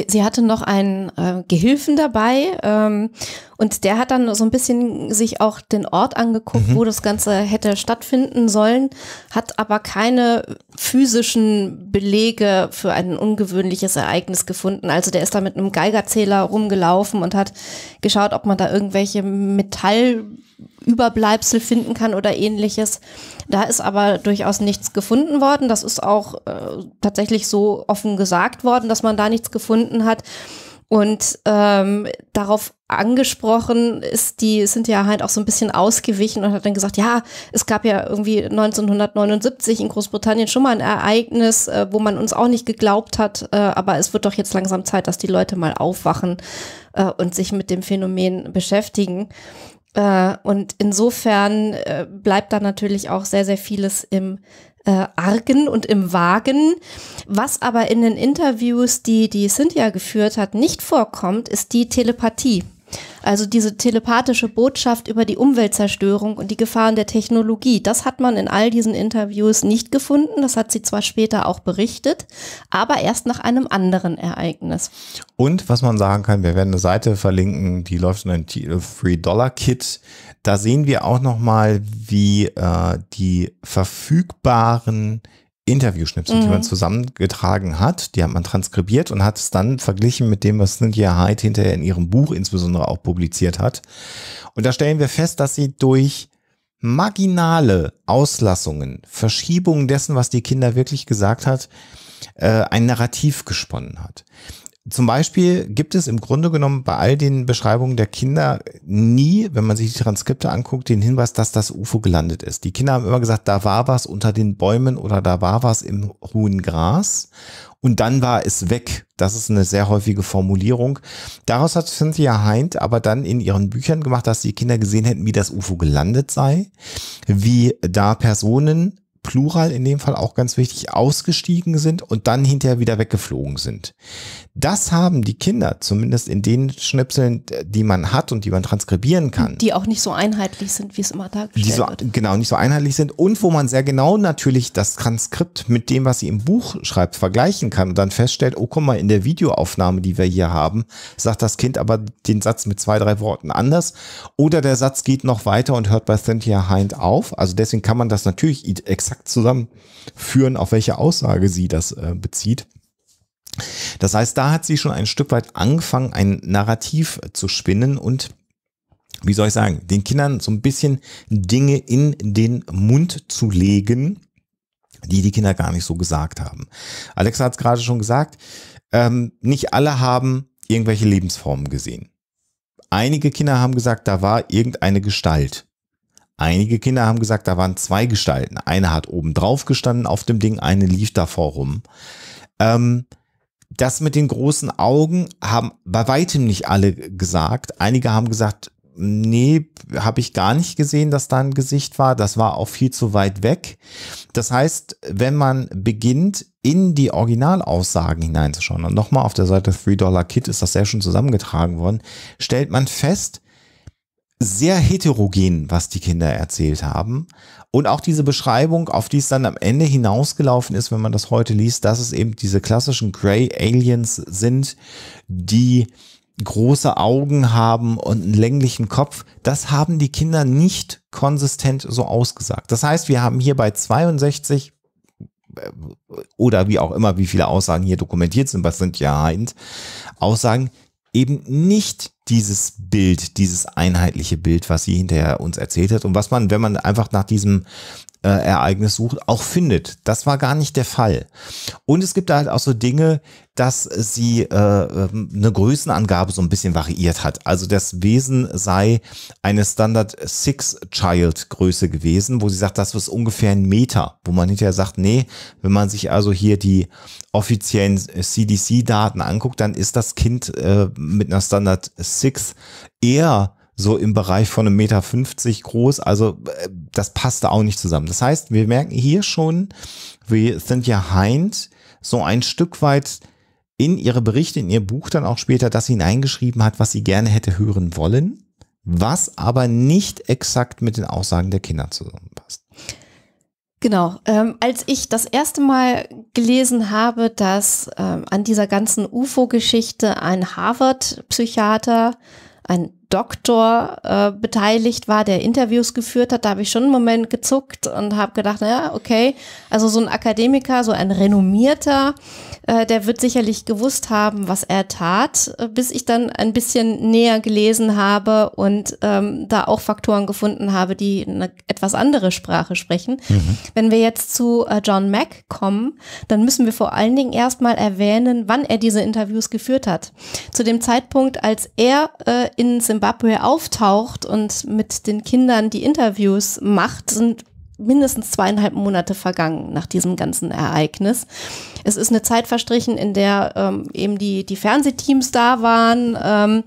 sie, sie, hatte noch einen äh, Gehilfen dabei ähm, und der hat dann so ein bisschen sich auch den Ort angeguckt, mhm. wo das Ganze hätte stattfinden sollen, hat aber keine physischen Belege für ein ungewöhnliches Ereignis gefunden. Also der ist da mit einem Geigerzähler rumgelaufen und hat geschaut, ob man da irgendwelche Metall Überbleibsel finden kann oder ähnliches. Da ist aber durchaus nichts gefunden worden. Das ist auch äh, tatsächlich so offen gesagt worden, dass man da nichts gefunden hat. Und ähm, darauf angesprochen ist die Cynthia Hind halt auch so ein bisschen ausgewichen und hat dann gesagt, ja, es gab ja irgendwie 1979 in Großbritannien schon mal ein Ereignis, äh, wo man uns auch nicht geglaubt hat, äh, aber es wird doch jetzt langsam Zeit, dass die Leute mal aufwachen äh, und sich mit dem Phänomen beschäftigen. Äh, und insofern äh, bleibt da natürlich auch sehr, sehr vieles im äh, Argen und im Wagen. Was aber in den Interviews, die die Cynthia geführt hat, nicht vorkommt, ist die Telepathie. Also diese telepathische Botschaft über die Umweltzerstörung und die Gefahren der Technologie, das hat man in all diesen Interviews nicht gefunden. Das hat sie zwar später auch berichtet, aber erst nach einem anderen Ereignis. Und was man sagen kann, wir werden eine Seite verlinken, die läuft in einem Free-Dollar-Kit. Da sehen wir auch nochmal, wie äh, die verfügbaren Interviewschnipsel, mhm. die man mhm. zusammengetragen hat, die hat man transkribiert und hat es dann verglichen mit dem, was Cynthia Hyde hinterher in ihrem Buch insbesondere auch publiziert hat. Und da stellen wir fest, dass sie durch marginale Auslassungen, Verschiebungen dessen, was die Kinder wirklich gesagt hat, äh, ein Narrativ gesponnen hat zum Beispiel gibt es im Grunde genommen bei all den Beschreibungen der Kinder nie, wenn man sich die Transkripte anguckt, den Hinweis, dass das UFO gelandet ist. Die Kinder haben immer gesagt, da war was unter den Bäumen oder da war was im hohen Gras und dann war es weg. Das ist eine sehr häufige Formulierung. Daraus hat Cynthia Hind aber dann in ihren Büchern gemacht, dass die Kinder gesehen hätten, wie das UFO gelandet sei, wie da Personen Plural in dem Fall auch ganz wichtig, ausgestiegen sind und dann hinterher wieder weggeflogen sind. Das haben die Kinder, zumindest in den Schnipseln, die man hat und die man transkribieren kann. Die auch nicht so einheitlich sind, wie es immer dargestellt die so, wird. Genau, nicht so einheitlich sind und wo man sehr genau natürlich das Transkript mit dem, was sie im Buch schreibt, vergleichen kann und dann feststellt, oh guck mal, in der Videoaufnahme, die wir hier haben, sagt das Kind aber den Satz mit zwei, drei Worten anders oder der Satz geht noch weiter und hört bei Cynthia Hind auf. Also deswegen kann man das natürlich exakt exakt zusammenführen, auf welche Aussage sie das äh, bezieht. Das heißt, da hat sie schon ein Stück weit angefangen, ein Narrativ äh, zu spinnen und wie soll ich sagen, den Kindern so ein bisschen Dinge in den Mund zu legen, die die Kinder gar nicht so gesagt haben. Alexa hat es gerade schon gesagt, ähm, nicht alle haben irgendwelche Lebensformen gesehen. Einige Kinder haben gesagt, da war irgendeine Gestalt. Einige Kinder haben gesagt, da waren zwei Gestalten. Eine hat oben drauf gestanden auf dem Ding, eine lief davor rum. Ähm, das mit den großen Augen haben bei weitem nicht alle gesagt. Einige haben gesagt, nee, habe ich gar nicht gesehen, dass da ein Gesicht war. Das war auch viel zu weit weg. Das heißt, wenn man beginnt, in die Originalaussagen hineinzuschauen, und nochmal auf der Seite 3 Dollar Kid ist das sehr schön zusammengetragen worden, stellt man fest, sehr heterogen, was die Kinder erzählt haben. Und auch diese Beschreibung, auf die es dann am Ende hinausgelaufen ist, wenn man das heute liest, dass es eben diese klassischen Grey Aliens sind, die große Augen haben und einen länglichen Kopf, das haben die Kinder nicht konsistent so ausgesagt. Das heißt, wir haben hier bei 62 äh, oder wie auch immer, wie viele Aussagen hier dokumentiert sind, was sind ja Aussagen, eben nicht dieses Bild, dieses einheitliche Bild, was sie hinterher uns erzählt hat und was man, wenn man einfach nach diesem äh, Ereignis sucht, auch findet. Das war gar nicht der Fall. Und es gibt halt auch so Dinge, dass sie äh, ähm, eine Größenangabe so ein bisschen variiert hat. Also das Wesen sei eine Standard Six Child Größe gewesen, wo sie sagt, das ist ungefähr ein Meter, wo man hinterher sagt, nee, wenn man sich also hier die offiziellen äh, CDC-Daten anguckt, dann ist das Kind äh, mit einer Standard Six 6 eher so im Bereich von einem Meter 50 groß. Also äh, das passte auch nicht zusammen. Das heißt, wir merken hier schon, wie Cynthia Hind so ein Stück weit in ihre Berichte, in ihr Buch dann auch später das hineingeschrieben hat, was sie gerne hätte hören wollen, was aber nicht exakt mit den Aussagen der Kinder zusammen Genau. Ähm, als ich das erste Mal gelesen habe, dass ähm, an dieser ganzen UFO-Geschichte ein Harvard-Psychiater, ein Doktor äh, beteiligt war, der Interviews geführt hat, da habe ich schon einen Moment gezuckt und habe gedacht, naja, okay, also so ein Akademiker, so ein renommierter äh, der wird sicherlich gewusst haben, was er tat, äh, bis ich dann ein bisschen näher gelesen habe und ähm, da auch Faktoren gefunden habe, die eine etwas andere Sprache sprechen. Mhm. Wenn wir jetzt zu äh, John Mack kommen, dann müssen wir vor allen Dingen erstmal erwähnen, wann er diese Interviews geführt hat. Zu dem Zeitpunkt, als er äh, in Zimbabwe auftaucht und mit den Kindern die Interviews macht, sind mindestens zweieinhalb Monate vergangen nach diesem ganzen Ereignis. Es ist eine Zeit verstrichen, in der ähm, eben die, die Fernsehteams da waren, ähm,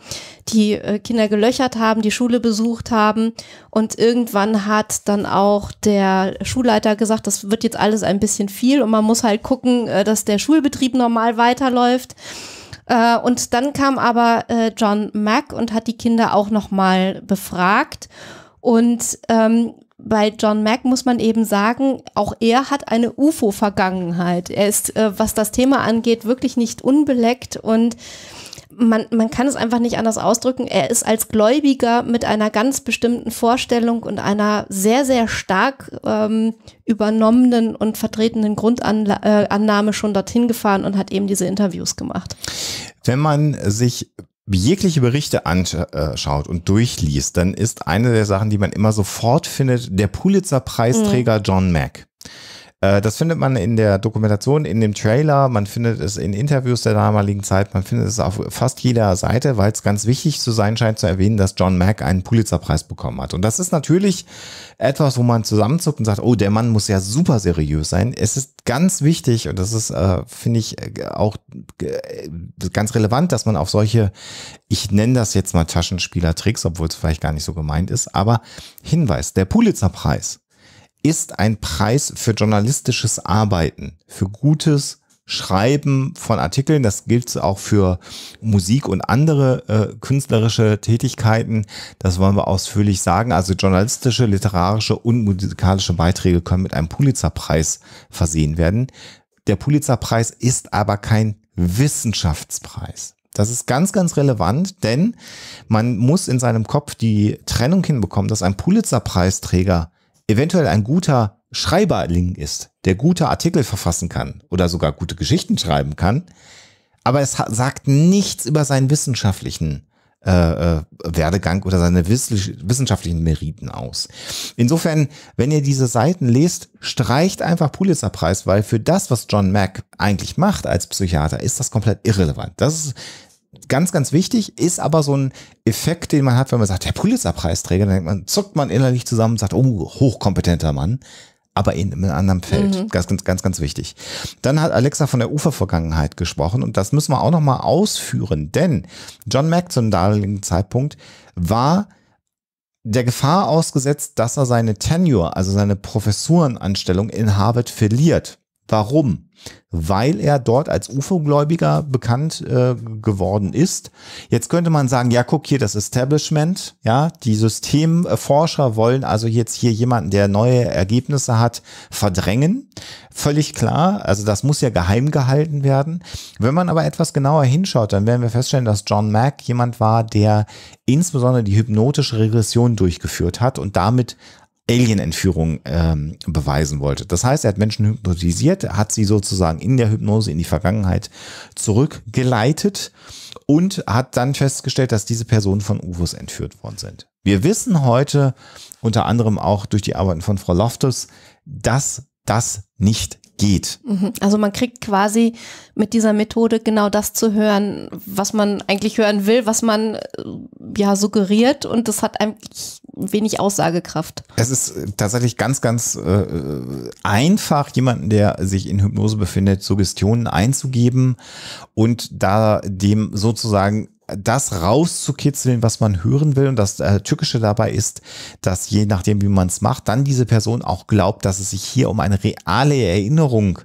die äh, Kinder gelöchert haben, die Schule besucht haben. Und irgendwann hat dann auch der Schulleiter gesagt, das wird jetzt alles ein bisschen viel und man muss halt gucken, äh, dass der Schulbetrieb normal weiterläuft. Äh, und dann kam aber äh, John Mack und hat die Kinder auch nochmal befragt. Und ähm, bei John Mack muss man eben sagen, auch er hat eine UFO-Vergangenheit. Er ist, äh, was das Thema angeht, wirklich nicht unbeleckt und man, man kann es einfach nicht anders ausdrücken. Er ist als Gläubiger mit einer ganz bestimmten Vorstellung und einer sehr, sehr stark ähm, übernommenen und vertretenen Grundannahme äh, schon dorthin gefahren und hat eben diese Interviews gemacht. Wenn man sich jegliche Berichte anschaut und durchliest, dann ist eine der Sachen, die man immer sofort findet, der Pulitzer-Preisträger mhm. John Mack. Äh, das findet man in der Dokumentation, in dem Trailer, man findet es in Interviews der damaligen Zeit, man findet es auf fast jeder Seite, weil es ganz wichtig zu sein scheint zu erwähnen, dass John Mack einen Pulitzerpreis bekommen hat. Und das ist natürlich etwas, wo man zusammenzuckt und sagt, oh, der Mann muss ja super seriös sein. Es ist ganz wichtig und das ist, äh, finde ich, äh, auch äh, ganz relevant, dass man auf solche, ich nenne das jetzt mal Taschenspielertricks, obwohl es vielleicht gar nicht so gemeint ist, aber Hinweis, der Pulitzerpreis ist ein Preis für journalistisches Arbeiten, für gutes Schreiben von Artikeln. Das gilt auch für Musik und andere äh, künstlerische Tätigkeiten. Das wollen wir ausführlich sagen. Also journalistische, literarische und musikalische Beiträge können mit einem Pulitzerpreis versehen werden. Der Pulitzerpreis ist aber kein Wissenschaftspreis. Das ist ganz, ganz relevant, denn man muss in seinem Kopf die Trennung hinbekommen, dass ein Pulitzerpreisträger eventuell ein guter Schreiberling ist, der gute Artikel verfassen kann oder sogar gute Geschichten schreiben kann, aber es sagt nichts über seinen wissenschaftlichen äh, äh Werdegang oder seine wissenschaftlichen Meriten aus. Insofern, wenn ihr diese Seiten lest, streicht einfach Pulitzerpreis, weil für das, was John Mack eigentlich macht als Psychiater, ist das komplett irrelevant. Das ist ganz, ganz wichtig, ist aber so ein Effekt, den man hat, wenn man sagt, der Pulitzer-Preisträger, dann man, zuckt man innerlich zusammen und sagt, oh, hochkompetenter Mann, aber in einem anderen Feld. Mhm. Ganz, ganz, ganz, ganz wichtig. Dann hat Alexa von der Ufervergangenheit gesprochen und das müssen wir auch nochmal ausführen, denn John Mack zum damaligen Zeitpunkt war der Gefahr ausgesetzt, dass er seine Tenure, also seine Professurenanstellung in Harvard verliert. Warum? Weil er dort als UFO-Gläubiger bekannt äh, geworden ist. Jetzt könnte man sagen, ja, guck hier, das Establishment, ja, die Systemforscher wollen also jetzt hier jemanden, der neue Ergebnisse hat, verdrängen. Völlig klar, also das muss ja geheim gehalten werden. Wenn man aber etwas genauer hinschaut, dann werden wir feststellen, dass John Mack jemand war, der insbesondere die hypnotische Regression durchgeführt hat und damit Alien-Entführung ähm, beweisen wollte. Das heißt, er hat Menschen hypnotisiert, hat sie sozusagen in der Hypnose in die Vergangenheit zurückgeleitet und hat dann festgestellt, dass diese Personen von UFOs entführt worden sind. Wir wissen heute unter anderem auch durch die Arbeiten von Frau Loftus, dass das nicht geht. Mhm. Also man kriegt quasi mit dieser Methode genau das zu hören, was man eigentlich hören will, was man äh, ja suggeriert und das hat eigentlich wenig Aussagekraft. Es ist äh, tatsächlich ganz, ganz äh, äh, einfach, jemanden, der sich in Hypnose befindet, Suggestionen einzugeben und da dem sozusagen das rauszukitzeln, was man hören will. Und das äh, Tückische dabei ist, dass je nachdem, wie man es macht, dann diese Person auch glaubt, dass es sich hier um eine reale Erinnerung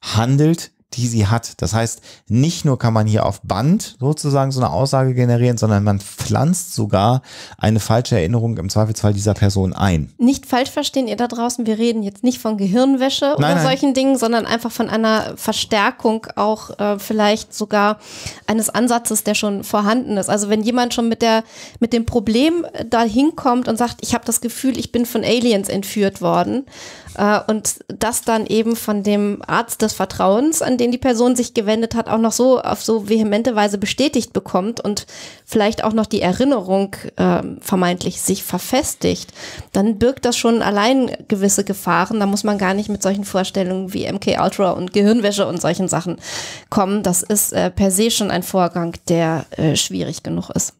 handelt, die sie hat. Das heißt, nicht nur kann man hier auf Band sozusagen so eine Aussage generieren, sondern man pflanzt sogar eine falsche Erinnerung im Zweifelsfall dieser Person ein. Nicht falsch verstehen ihr da draußen, wir reden jetzt nicht von Gehirnwäsche nein, oder nein. solchen Dingen, sondern einfach von einer Verstärkung auch äh, vielleicht sogar eines Ansatzes, der schon vorhanden ist. Also wenn jemand schon mit der mit dem Problem da hinkommt und sagt, ich habe das Gefühl, ich bin von Aliens entführt worden, äh, und das dann eben von dem Arzt des Vertrauens, an den die Person sich gewendet hat, auch noch so auf so vehemente Weise bestätigt bekommt und vielleicht auch noch die Erinnerung äh, vermeintlich sich verfestigt, dann birgt das schon allein gewisse Gefahren. Da muss man gar nicht mit solchen Vorstellungen wie MK Ultra und Gehirnwäsche und solchen Sachen kommen. Das ist äh, per se schon ein Vorgang, der äh, schwierig genug ist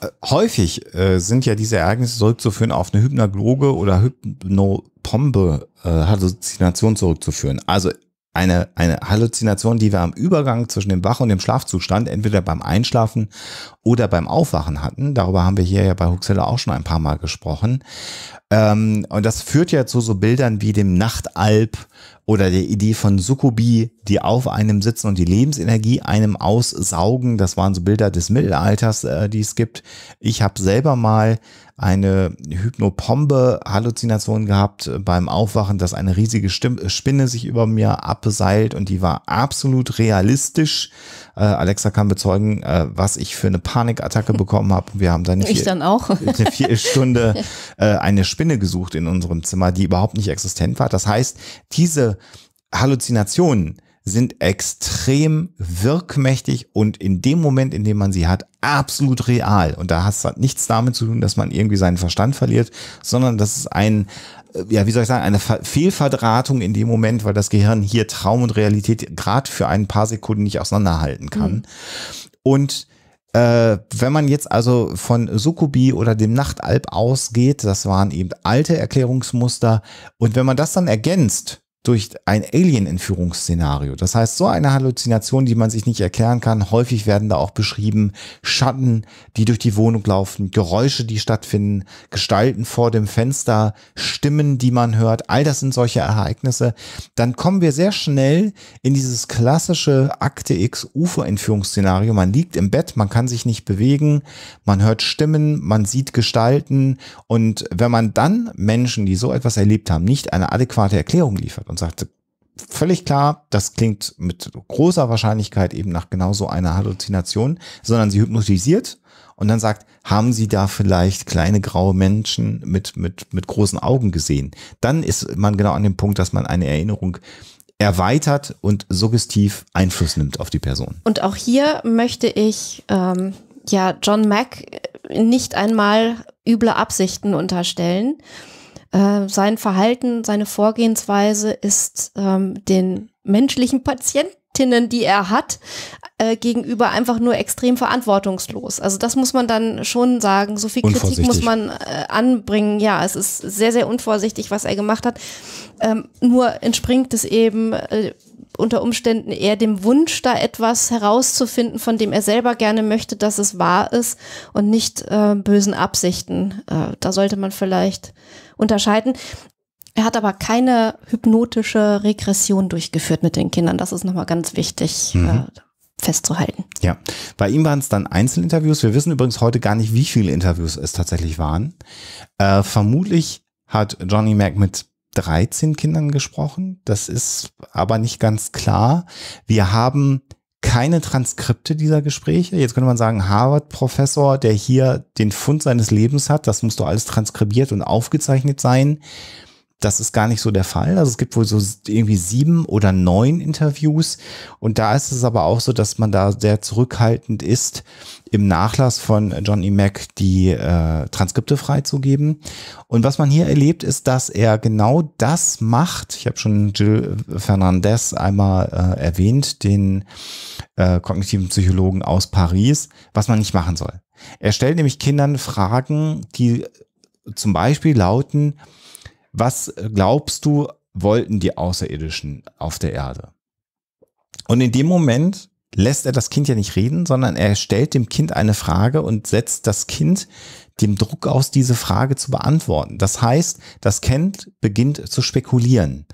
äh, häufig äh, sind ja diese Ereignisse zurückzuführen auf eine Hypnagoge oder Hypno Pombe äh, Halluzination zurückzuführen. Also eine, eine Halluzination, die wir am Übergang zwischen dem Wach- und dem Schlafzustand entweder beim Einschlafen oder beim Aufwachen hatten. Darüber haben wir hier ja bei Huxella auch schon ein paar Mal gesprochen. Ähm, und das führt ja zu so Bildern wie dem Nachtalb oder der Idee von Sukubi, die auf einem sitzen und die Lebensenergie einem aussaugen. Das waren so Bilder des Mittelalters, äh, die es gibt. Ich habe selber mal eine Hypnopombe-Halluzination gehabt äh, beim Aufwachen, dass eine riesige Spinne sich über mir abseilt und die war absolut realistisch. Äh, Alexa kann bezeugen, äh, was ich für eine Panikattacke bekommen habe. Wir haben dann eine, vier, dann eine Viertelstunde äh, eine Spinne gesucht in unserem Zimmer, die überhaupt nicht existent war. Das heißt, diese Halluzinationen sind extrem wirkmächtig und in dem Moment, in dem man sie hat, absolut real. Und da hast du nichts damit zu tun, dass man irgendwie seinen Verstand verliert, sondern das ist ein ja, wie soll ich sagen, eine Fehlverdrahtung in dem Moment, weil das Gehirn hier Traum und Realität gerade für ein paar Sekunden nicht auseinanderhalten kann. Mhm. Und äh, wenn man jetzt also von Sukubi oder dem Nachtalb ausgeht, das waren eben alte Erklärungsmuster, und wenn man das dann ergänzt durch ein Alien-Entführungsszenario. Das heißt, so eine Halluzination, die man sich nicht erklären kann. Häufig werden da auch beschrieben Schatten, die durch die Wohnung laufen, Geräusche, die stattfinden, Gestalten vor dem Fenster, Stimmen, die man hört. All das sind solche Ereignisse. Dann kommen wir sehr schnell in dieses klassische Akte X UFO-Entführungsszenario. Man liegt im Bett, man kann sich nicht bewegen, man hört Stimmen, man sieht Gestalten. Und wenn man dann Menschen, die so etwas erlebt haben, nicht eine adäquate Erklärung liefert, und sagte, völlig klar, das klingt mit großer Wahrscheinlichkeit eben nach genau so einer Halluzination, sondern sie hypnotisiert und dann sagt, haben Sie da vielleicht kleine graue Menschen mit, mit, mit großen Augen gesehen? Dann ist man genau an dem Punkt, dass man eine Erinnerung erweitert und suggestiv Einfluss nimmt auf die Person. Und auch hier möchte ich ähm, ja John Mack nicht einmal üble Absichten unterstellen, äh, sein Verhalten, seine Vorgehensweise ist ähm, den menschlichen Patientinnen, die er hat, äh, gegenüber einfach nur extrem verantwortungslos. Also das muss man dann schon sagen. So viel Kritik muss man äh, anbringen. Ja, es ist sehr, sehr unvorsichtig, was er gemacht hat. Ähm, nur entspringt es eben äh, unter Umständen eher dem Wunsch, da etwas herauszufinden, von dem er selber gerne möchte, dass es wahr ist und nicht äh, bösen Absichten. Äh, da sollte man vielleicht unterscheiden. Er hat aber keine hypnotische Regression durchgeführt mit den Kindern. Das ist nochmal ganz wichtig. Äh, mhm. Äh, festzuhalten. Ja, bei ihm waren es dann Einzelinterviews. Wir wissen übrigens heute gar nicht, wie viele Interviews es tatsächlich waren. Äh, vermutlich hat Johnny Mac mit 13 Kindern gesprochen. Das ist aber nicht ganz klar. Wir haben keine Transkripte dieser Gespräche. Jetzt könnte man sagen, Harvard-Professor, der hier den Fund seines Lebens hat, das muss doch alles transkribiert und aufgezeichnet sein das ist gar nicht so der Fall. Also es gibt wohl so irgendwie sieben oder neun Interviews. Und da ist es aber auch so, dass man da sehr zurückhaltend ist, im Nachlass von John E. Mac die äh, Transkripte freizugeben. Und was man hier erlebt, ist, dass er genau das macht. Ich habe schon Jill Fernandez einmal äh, erwähnt, den äh, kognitiven Psychologen aus Paris, was man nicht machen soll. Er stellt nämlich Kindern Fragen, die äh, zum Beispiel lauten, was glaubst du, wollten die Außerirdischen auf der Erde? Und in dem Moment lässt er das Kind ja nicht reden, sondern er stellt dem Kind eine Frage und setzt das Kind dem Druck aus, diese Frage zu beantworten. Das heißt, das Kind beginnt zu spekulieren.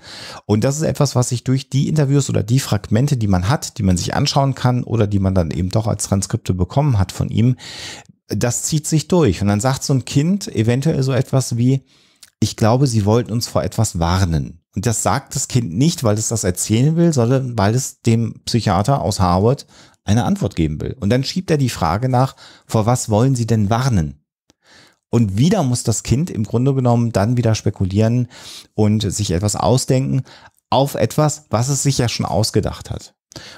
Und das ist etwas, was sich durch die Interviews oder die Fragmente, die man hat, die man sich anschauen kann oder die man dann eben doch als Transkripte bekommen hat von ihm, das zieht sich durch. Und dann sagt so ein Kind eventuell so etwas wie, ich glaube, sie wollten uns vor etwas warnen. Und das sagt das Kind nicht, weil es das erzählen will, sondern weil es dem Psychiater aus Harvard eine Antwort geben will. Und dann schiebt er die Frage nach, vor was wollen Sie denn warnen? Und wieder muss das Kind im Grunde genommen dann wieder spekulieren und sich etwas ausdenken auf etwas, was es sich ja schon ausgedacht hat.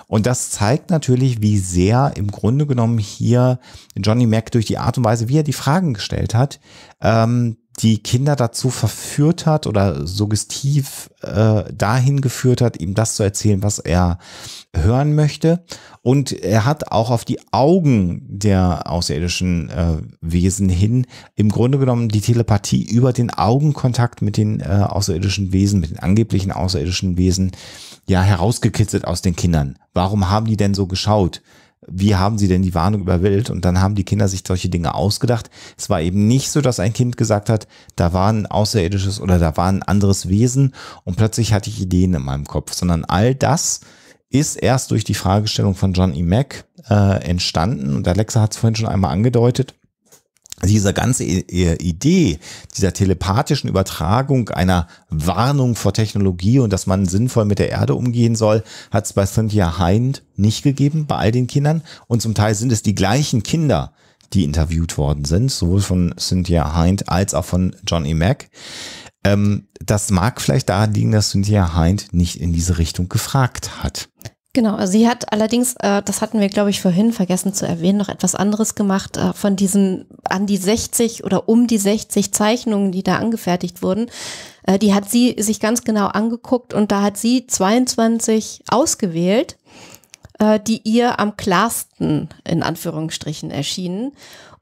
Und das zeigt natürlich, wie sehr im Grunde genommen hier Johnny Mac durch die Art und Weise, wie er die Fragen gestellt hat, ähm, die Kinder dazu verführt hat oder suggestiv äh, dahin geführt hat, ihm das zu erzählen, was er hören möchte. Und er hat auch auf die Augen der außerirdischen äh, Wesen hin im Grunde genommen die Telepathie über den Augenkontakt mit den äh, außerirdischen Wesen, mit den angeblichen außerirdischen Wesen ja herausgekitzelt aus den Kindern. Warum haben die denn so geschaut? Wie haben sie denn die Warnung überwältigt? Und dann haben die Kinder sich solche Dinge ausgedacht. Es war eben nicht so, dass ein Kind gesagt hat, da war ein außerirdisches oder da war ein anderes Wesen und plötzlich hatte ich Ideen in meinem Kopf, sondern all das ist erst durch die Fragestellung von John E. Mack äh, entstanden. Und Alexa hat es vorhin schon einmal angedeutet. Also dieser ganze Idee dieser telepathischen Übertragung einer Warnung vor Technologie und dass man sinnvoll mit der Erde umgehen soll, hat es bei Cynthia Hind nicht gegeben, bei all den Kindern. Und zum Teil sind es die gleichen Kinder, die interviewt worden sind, sowohl von Cynthia Hind als auch von Johnny E. Mack. Ähm, das mag vielleicht daran liegen, dass Cynthia Hind nicht in diese Richtung gefragt hat. Genau, also sie hat allerdings, äh, das hatten wir, glaube ich, vorhin vergessen zu erwähnen, noch etwas anderes gemacht äh, von diesen an die 60 oder um die 60 Zeichnungen, die da angefertigt wurden. Äh, die hat sie sich ganz genau angeguckt und da hat sie 22 ausgewählt, äh, die ihr am klarsten in Anführungsstrichen erschienen.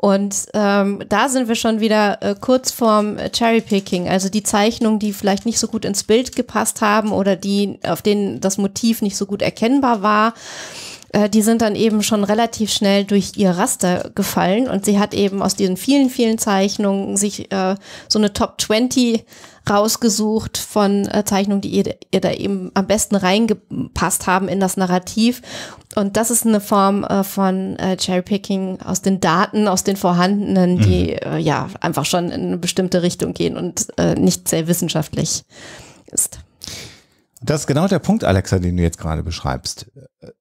Und ähm, da sind wir schon wieder äh, kurz vorm Cherrypicking, also die Zeichnungen, die vielleicht nicht so gut ins Bild gepasst haben oder die, auf denen das Motiv nicht so gut erkennbar war. Äh, die sind dann eben schon relativ schnell durch ihr Raster gefallen und sie hat eben aus diesen vielen, vielen Zeichnungen sich äh, so eine Top 20 rausgesucht von äh, Zeichnungen, die ihr, ihr da eben am besten reingepasst haben in das Narrativ. Und das ist eine Form äh, von äh, Cherrypicking aus den Daten, aus den vorhandenen, mhm. die äh, ja einfach schon in eine bestimmte Richtung gehen und äh, nicht sehr wissenschaftlich ist das ist genau der Punkt, Alexa, den du jetzt gerade beschreibst.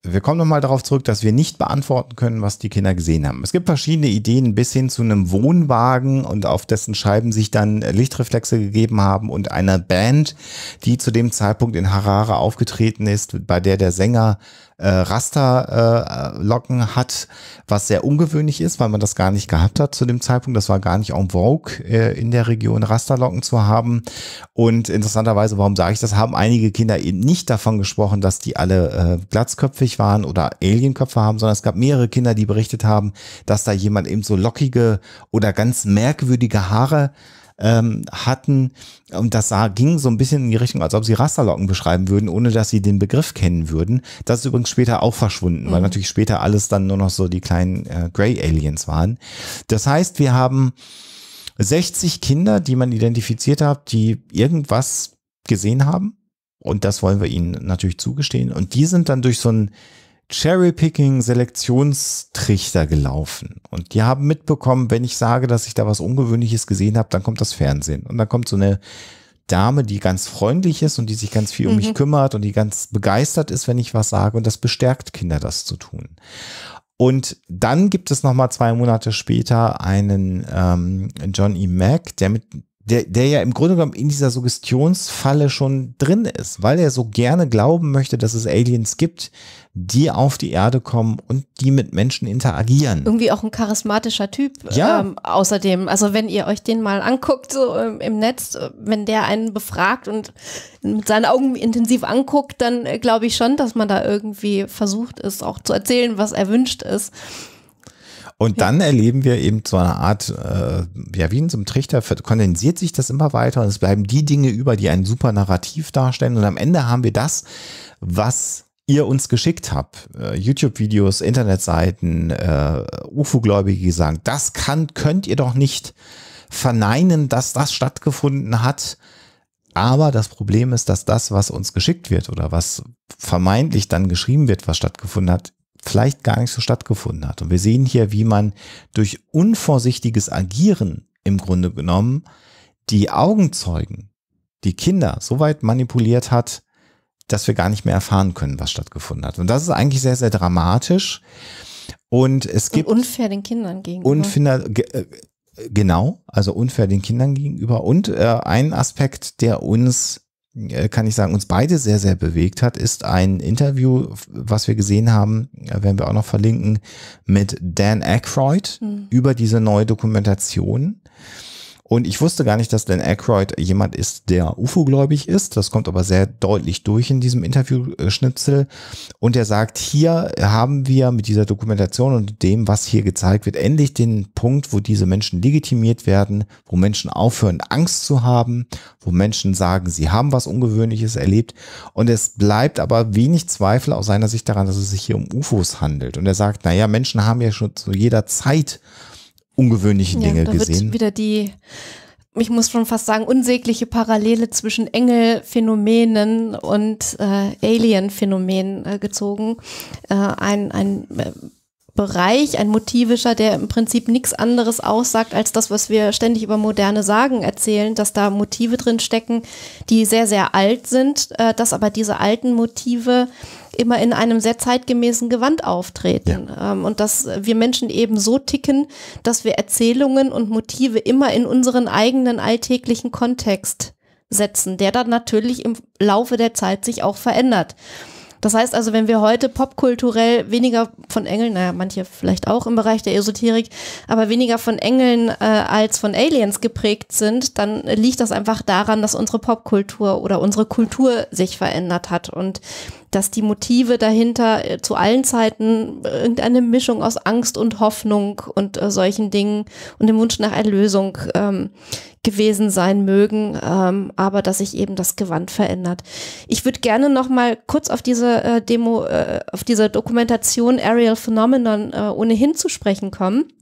Wir kommen nochmal darauf zurück, dass wir nicht beantworten können, was die Kinder gesehen haben. Es gibt verschiedene Ideen bis hin zu einem Wohnwagen und auf dessen Scheiben sich dann Lichtreflexe gegeben haben und einer Band, die zu dem Zeitpunkt in Harare aufgetreten ist, bei der der Sänger äh, Rasterlocken äh, hat, was sehr ungewöhnlich ist, weil man das gar nicht gehabt hat zu dem Zeitpunkt. Das war gar nicht en vogue äh, in der Region Rasterlocken zu haben. Und interessanterweise, warum sage ich das, haben einige Kinder eben nicht davon gesprochen, dass die alle äh, glatzköpfig waren oder Alienköpfe haben, sondern es gab mehrere Kinder, die berichtet haben, dass da jemand eben so lockige oder ganz merkwürdige Haare ähm, hatten. Und das sah, ging so ein bisschen in die Richtung, als ob sie Rasterlocken beschreiben würden, ohne dass sie den Begriff kennen würden. Das ist übrigens später auch verschwunden, mhm. weil natürlich später alles dann nur noch so die kleinen äh, Grey Aliens waren. Das heißt, wir haben 60 Kinder, die man identifiziert hat, die irgendwas gesehen haben. Und das wollen wir ihnen natürlich zugestehen. Und die sind dann durch so ein Cherry-Picking-Selektionstrichter gelaufen. Und die haben mitbekommen, wenn ich sage, dass ich da was Ungewöhnliches gesehen habe, dann kommt das Fernsehen. Und dann kommt so eine Dame, die ganz freundlich ist und die sich ganz viel um mhm. mich kümmert und die ganz begeistert ist, wenn ich was sage. Und das bestärkt Kinder, das zu tun. Und dann gibt es nochmal zwei Monate später einen ähm, John E. Mack, der mit der, der ja im Grunde genommen in dieser Suggestionsfalle schon drin ist, weil er so gerne glauben möchte, dass es Aliens gibt, die auf die Erde kommen und die mit Menschen interagieren. Irgendwie auch ein charismatischer Typ. Ja. Ähm, außerdem, also wenn ihr euch den mal anguckt, so ähm, im Netz, äh, wenn der einen befragt und mit seinen Augen intensiv anguckt, dann äh, glaube ich schon, dass man da irgendwie versucht ist, auch zu erzählen, was erwünscht ist. Und dann erleben wir eben so eine Art, äh, ja, wie in so einem Trichter kondensiert sich das immer weiter und es bleiben die Dinge über, die ein super Narrativ darstellen. Und am Ende haben wir das, was ihr uns geschickt habt. Äh, YouTube-Videos, Internetseiten, äh, UFO-Gläubige, die sagen, das kann, könnt ihr doch nicht verneinen, dass das stattgefunden hat. Aber das Problem ist, dass das, was uns geschickt wird oder was vermeintlich dann geschrieben wird, was stattgefunden hat, vielleicht gar nicht so stattgefunden hat. Und wir sehen hier, wie man durch unvorsichtiges Agieren im Grunde genommen die Augenzeugen, die Kinder so weit manipuliert hat, dass wir gar nicht mehr erfahren können, was stattgefunden hat. Und das ist eigentlich sehr, sehr dramatisch. Und es gibt. Und unfair den Kindern gegenüber. Unfair, äh, genau, also unfair den Kindern gegenüber. Und äh, ein Aspekt, der uns äh, kann ich sagen, uns beide sehr, sehr bewegt hat, ist ein Interview, was wir gesehen haben, äh, werden wir auch noch verlinken, mit Dan Aykroyd mhm. über diese neue Dokumentation. Und ich wusste gar nicht, dass Dan Aykroyd jemand ist, der UFO-gläubig ist. Das kommt aber sehr deutlich durch in diesem Interview-Schnipsel. Und er sagt, hier haben wir mit dieser Dokumentation und dem, was hier gezeigt wird, endlich den Punkt, wo diese Menschen legitimiert werden, wo Menschen aufhören, Angst zu haben, wo Menschen sagen, sie haben was Ungewöhnliches erlebt. Und es bleibt aber wenig Zweifel aus seiner Sicht daran, dass es sich hier um UFOs handelt. Und er sagt, naja, Menschen haben ja schon zu jeder Zeit ungewöhnliche ja, Dinge da gesehen. Wird wieder die, ich muss schon fast sagen, unsägliche Parallele zwischen Engelphänomenen und äh, Alien-Phänomenen äh, gezogen. Äh, ein ein äh, Bereich, ein motivischer, der im Prinzip nichts anderes aussagt als das, was wir ständig über moderne Sagen erzählen, dass da Motive drin stecken, die sehr, sehr alt sind, äh, dass aber diese alten Motive immer in einem sehr zeitgemäßen Gewand auftreten. Ja. Ähm, und dass wir Menschen eben so ticken, dass wir Erzählungen und Motive immer in unseren eigenen alltäglichen Kontext setzen, der dann natürlich im Laufe der Zeit sich auch verändert. Das heißt also, wenn wir heute popkulturell weniger von Engeln, naja, manche vielleicht auch im Bereich der Esoterik, aber weniger von Engeln äh, als von Aliens geprägt sind, dann liegt das einfach daran, dass unsere Popkultur oder unsere Kultur sich verändert hat. Und dass die Motive dahinter äh, zu allen Zeiten irgendeine Mischung aus Angst und Hoffnung und äh, solchen Dingen und dem Wunsch nach Erlösung ähm, gewesen sein mögen, ähm, aber dass sich eben das Gewand verändert. Ich würde gerne noch mal kurz auf diese äh, Demo, äh, auf diese Dokumentation Aerial Phenomenon äh, ohnehin zu sprechen kommen.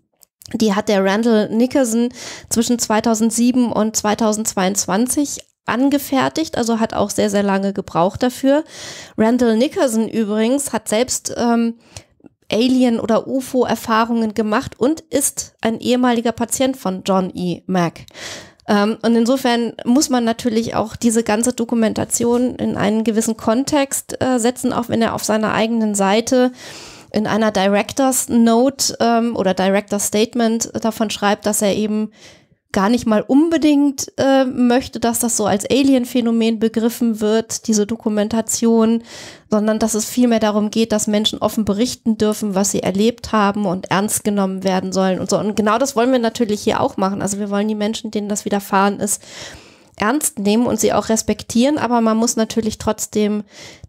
Die hat der Randall Nickerson zwischen 2007 und 2022 angefertigt, also hat auch sehr, sehr lange gebraucht dafür. Randall Nickerson übrigens hat selbst ähm, Alien- oder UFO-Erfahrungen gemacht und ist ein ehemaliger Patient von John E. Mack. Ähm, und insofern muss man natürlich auch diese ganze Dokumentation in einen gewissen Kontext äh, setzen, auch wenn er auf seiner eigenen Seite in einer Directors Note ähm, oder Directors Statement davon schreibt, dass er eben gar nicht mal unbedingt äh, möchte, dass das so als Alien-Phänomen begriffen wird, diese Dokumentation, sondern dass es vielmehr darum geht, dass Menschen offen berichten dürfen, was sie erlebt haben und ernst genommen werden sollen und so. Und genau das wollen wir natürlich hier auch machen. Also wir wollen die Menschen, denen das widerfahren ist, ernst nehmen und sie auch respektieren, aber man muss natürlich trotzdem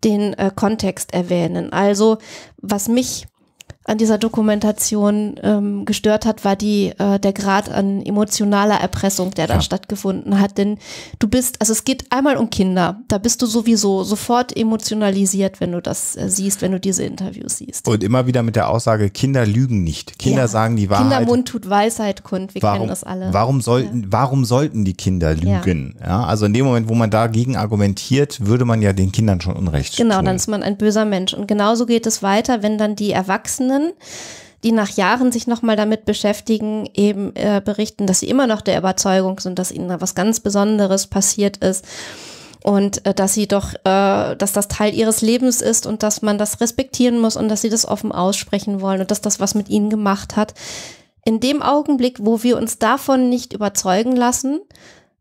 den äh, Kontext erwähnen. Also was mich an dieser Dokumentation ähm, gestört hat, war die äh, der Grad an emotionaler Erpressung, der da stattgefunden hat. Denn du bist, also es geht einmal um Kinder. Da bist du sowieso sofort emotionalisiert, wenn du das äh, siehst, wenn du diese Interviews siehst. Und immer wieder mit der Aussage: Kinder lügen nicht. Kinder ja. sagen die Wahrheit. Kindermund tut Weisheit kund. Wir warum, kennen das alle. Warum sollten, ja. warum sollten die Kinder lügen? Ja. also in dem Moment, wo man dagegen argumentiert, würde man ja den Kindern schon Unrecht. Genau, tun. dann ist man ein böser Mensch. Und genauso geht es weiter, wenn dann die Erwachsenen Erwachsenen, die nach Jahren sich nochmal damit beschäftigen, eben äh, berichten, dass sie immer noch der Überzeugung sind, dass ihnen da was ganz Besonderes passiert ist und äh, dass sie doch, äh, dass das Teil ihres Lebens ist und dass man das respektieren muss und dass sie das offen aussprechen wollen und dass das was mit ihnen gemacht hat. In dem Augenblick, wo wir uns davon nicht überzeugen lassen,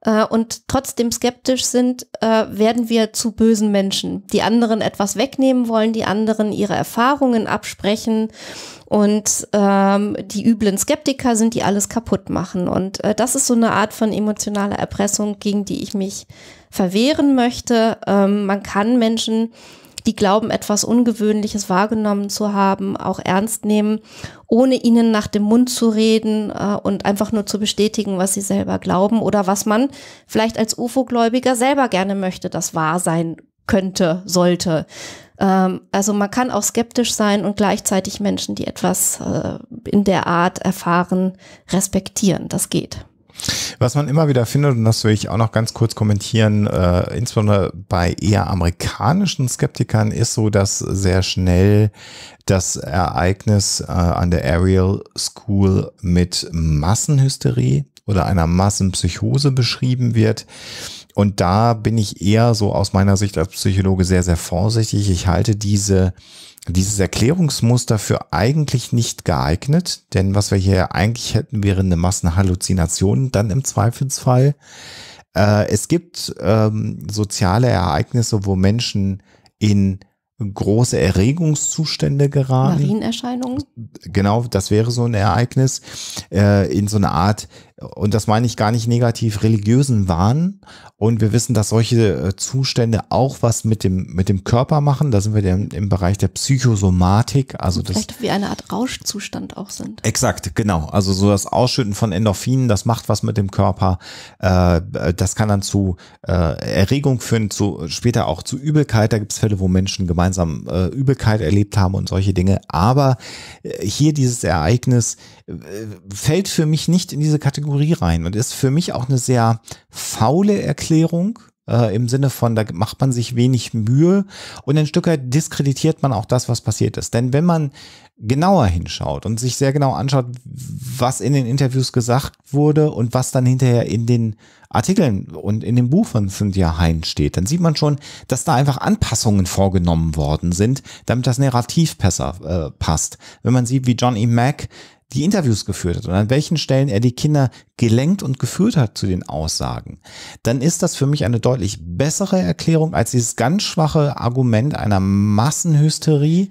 äh, und trotzdem skeptisch sind, äh, werden wir zu bösen Menschen, die anderen etwas wegnehmen wollen, die anderen ihre Erfahrungen absprechen und ähm, die üblen Skeptiker sind, die alles kaputt machen. Und äh, das ist so eine Art von emotionaler Erpressung, gegen die ich mich verwehren möchte. Ähm, man kann Menschen die glauben, etwas Ungewöhnliches wahrgenommen zu haben, auch ernst nehmen, ohne ihnen nach dem Mund zu reden äh, und einfach nur zu bestätigen, was sie selber glauben oder was man vielleicht als UFO-Gläubiger selber gerne möchte, das wahr sein könnte, sollte. Ähm, also man kann auch skeptisch sein und gleichzeitig Menschen, die etwas äh, in der Art erfahren, respektieren. Das geht. Was man immer wieder findet, und das will ich auch noch ganz kurz kommentieren, äh, insbesondere bei eher amerikanischen Skeptikern, ist so, dass sehr schnell das Ereignis äh, an der Ariel School mit Massenhysterie oder einer Massenpsychose beschrieben wird. Und da bin ich eher so aus meiner Sicht als Psychologe sehr, sehr vorsichtig. Ich halte diese, dieses Erklärungsmuster für eigentlich nicht geeignet, denn was wir hier eigentlich hätten, wäre eine Massenhalluzination dann im Zweifelsfall. Äh, es gibt ähm, soziale Ereignisse, wo Menschen in große Erregungszustände geraten. Marienerscheinungen? Genau, das wäre so ein Ereignis. Äh, in so eine Art und das meine ich gar nicht negativ, religiösen Wahn. Und wir wissen, dass solche äh, Zustände auch was mit dem, mit dem Körper machen. Da sind wir im, im Bereich der Psychosomatik. Also das Vielleicht wie eine Art Rauschzustand auch sind. Exakt, genau. Also so das Ausschütten von Endorphinen, das macht was mit dem Körper. Äh, das kann dann zu äh, Erregung führen, zu, später auch zu Übelkeit. Da gibt es Fälle, wo Menschen gemeinsam Übelkeit erlebt haben und solche Dinge. Aber hier dieses Ereignis fällt für mich nicht in diese Kategorie. Kategorie rein und ist für mich auch eine sehr faule Erklärung äh, im Sinne von, da macht man sich wenig Mühe und ein Stück weit diskreditiert man auch das, was passiert ist. Denn wenn man genauer hinschaut und sich sehr genau anschaut, was in den Interviews gesagt wurde und was dann hinterher in den Artikeln und in dem Buch von Cynthia Hein steht, dann sieht man schon, dass da einfach Anpassungen vorgenommen worden sind, damit das Narrativ besser äh, passt. Wenn man sieht, wie John E. Mack die Interviews geführt hat und an welchen Stellen er die Kinder gelenkt und geführt hat zu den Aussagen, dann ist das für mich eine deutlich bessere Erklärung als dieses ganz schwache Argument einer Massenhysterie,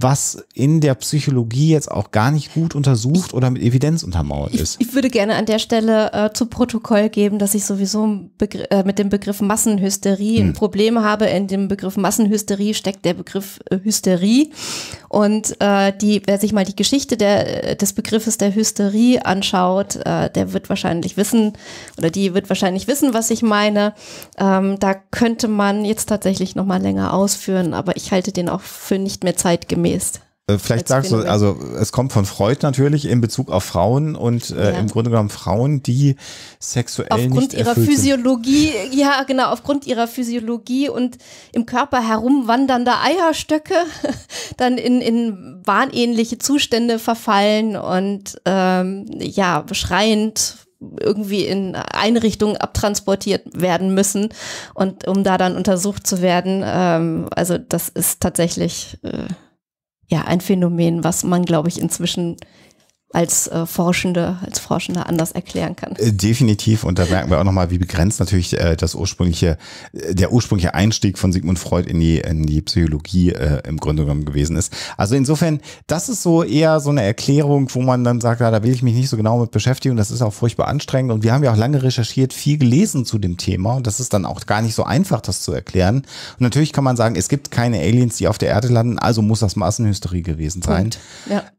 was in der Psychologie jetzt auch gar nicht gut untersucht oder mit Evidenz untermauert ist. Ich, ich würde gerne an der Stelle äh, zu Protokoll geben, dass ich sowieso äh, mit dem Begriff Massenhysterie hm. Probleme habe. In dem Begriff Massenhysterie steckt der Begriff äh, Hysterie. Und äh, die, wer sich mal die Geschichte der, äh, des Begriffes der Hysterie anschaut, äh, der wird wahrscheinlich wissen oder die wird wahrscheinlich wissen, was ich meine. Ähm, da könnte man jetzt tatsächlich noch mal länger ausführen, aber ich halte den auch für nicht mehr zeitgemäß. Äh, vielleicht sagst du, also es kommt von Freud natürlich in Bezug auf Frauen und äh, ja. im Grunde genommen Frauen, die sexuell aufgrund nicht ihrer Physiologie, sind. ja genau, aufgrund ihrer Physiologie und im Körper herumwandernde Eierstöcke dann in, in wahnähnliche Zustände verfallen und ähm, ja, beschreiend irgendwie in Einrichtungen abtransportiert werden müssen und um da dann untersucht zu werden. Ähm, also das ist tatsächlich äh, ja ein Phänomen, was man, glaube ich, inzwischen als äh, Forschende, als Forschender anders erklären kann. Äh, definitiv. Und da merken wir auch nochmal, wie begrenzt natürlich äh, das ursprüngliche, äh, der ursprüngliche Einstieg von Sigmund Freud in die, in die Psychologie äh, im Grunde genommen gewesen ist. Also insofern, das ist so eher so eine Erklärung, wo man dann sagt, na, da will ich mich nicht so genau mit beschäftigen. Das ist auch furchtbar anstrengend. Und wir haben ja auch lange recherchiert, viel gelesen zu dem Thema. Und das ist dann auch gar nicht so einfach, das zu erklären. Und natürlich kann man sagen, es gibt keine Aliens, die auf der Erde landen. Also muss das Massenhysterie gewesen sein. Punkt.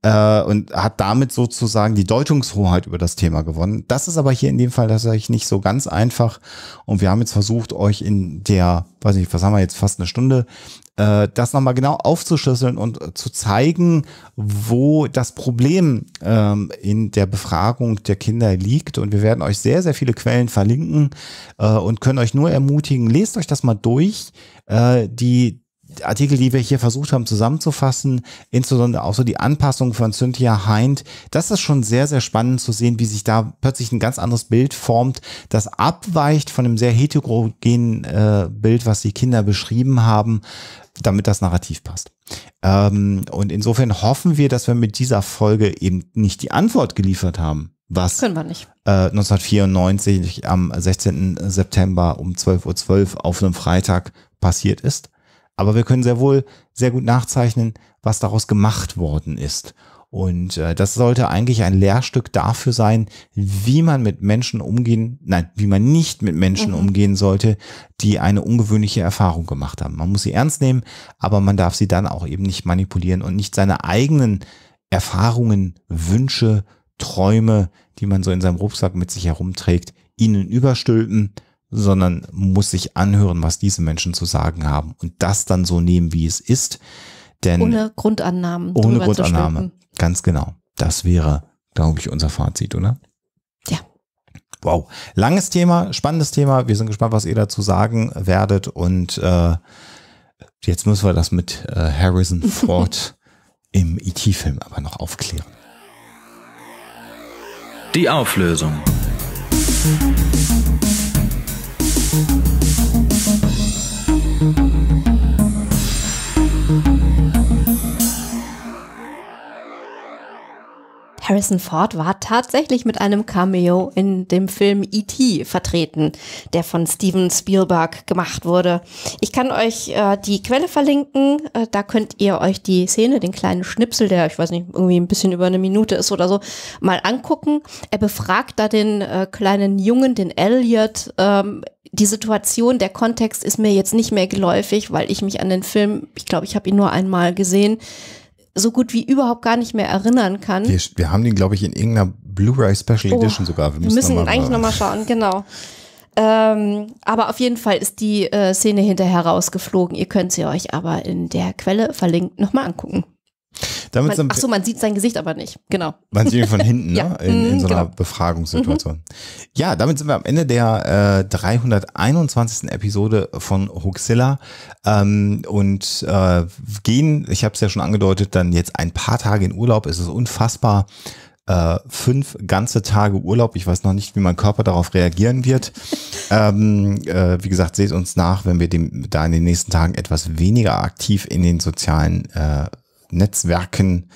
Ja. Äh, und hat damit so sozusagen die Deutungshoheit über das Thema gewonnen. Das ist aber hier in dem Fall tatsächlich nicht so ganz einfach. Und wir haben jetzt versucht, euch in der, weiß nicht, was haben wir jetzt, fast eine Stunde, äh, das nochmal genau aufzuschlüsseln und äh, zu zeigen, wo das Problem ähm, in der Befragung der Kinder liegt. Und wir werden euch sehr, sehr viele Quellen verlinken äh, und können euch nur ermutigen, lest euch das mal durch. Äh, die Artikel, die wir hier versucht haben zusammenzufassen, insbesondere auch so die Anpassung von Cynthia Hind, das ist schon sehr, sehr spannend zu sehen, wie sich da plötzlich ein ganz anderes Bild formt, das abweicht von dem sehr heterogenen äh, Bild, was die Kinder beschrieben haben, damit das Narrativ passt. Ähm, und insofern hoffen wir, dass wir mit dieser Folge eben nicht die Antwort geliefert haben, was äh, 1994 am 16. September um 12.12 .12 Uhr auf einem Freitag passiert ist. Aber wir können sehr wohl sehr gut nachzeichnen, was daraus gemacht worden ist. Und äh, das sollte eigentlich ein Lehrstück dafür sein, wie man mit Menschen umgehen, nein, wie man nicht mit Menschen mhm. umgehen sollte, die eine ungewöhnliche Erfahrung gemacht haben. Man muss sie ernst nehmen, aber man darf sie dann auch eben nicht manipulieren und nicht seine eigenen Erfahrungen, Wünsche, Träume, die man so in seinem Rucksack mit sich herumträgt, ihnen überstülpen, sondern muss sich anhören, was diese Menschen zu sagen haben und das dann so nehmen, wie es ist. Denn ohne Grundannahmen. Ohne Grundannahme. Ganz genau. Das wäre, glaube ich, unser Fazit, oder? Ja. Wow. Langes Thema, spannendes Thema. Wir sind gespannt, was ihr dazu sagen werdet. Und äh, jetzt müssen wir das mit äh, Harrison Ford im IT-Film e aber noch aufklären. Die Auflösung. Harrison Ford war tatsächlich mit einem Cameo in dem Film E.T. vertreten, der von Steven Spielberg gemacht wurde. Ich kann euch äh, die Quelle verlinken, äh, da könnt ihr euch die Szene, den kleinen Schnipsel, der ich weiß nicht, irgendwie ein bisschen über eine Minute ist oder so, mal angucken. Er befragt da den äh, kleinen Jungen, den Elliot, ähm, die Situation, der Kontext ist mir jetzt nicht mehr geläufig, weil ich mich an den Film, ich glaube, ich habe ihn nur einmal gesehen, so gut wie überhaupt gar nicht mehr erinnern kann. Wir, wir haben den, glaube ich, in irgendeiner Blu-ray Special oh, Edition sogar. Wir müssen, wir müssen noch mal eigentlich nochmal schauen, genau. Ähm, aber auf jeden Fall ist die äh, Szene hinterher rausgeflogen. Ihr könnt sie euch aber in der Quelle verlinkt nochmal angucken. Damit man, ach so, man sieht sein Gesicht aber nicht. Genau. Man sieht ihn von hinten, ne? ja. in, in, mhm, so einer genau. Befragungssituation. Mhm. Ja, damit sind wir am Ende der äh, 321. Episode von Hoaxilla ähm, und äh, gehen, ich habe es ja schon angedeutet, dann jetzt ein paar Tage in Urlaub. Es ist unfassbar. Äh, fünf ganze Tage Urlaub. Ich weiß noch nicht, wie mein Körper darauf reagieren wird. ähm, äh, wie gesagt, seht uns nach, wenn wir dem, da in den nächsten Tagen etwas weniger aktiv in den sozialen äh, Netzwerken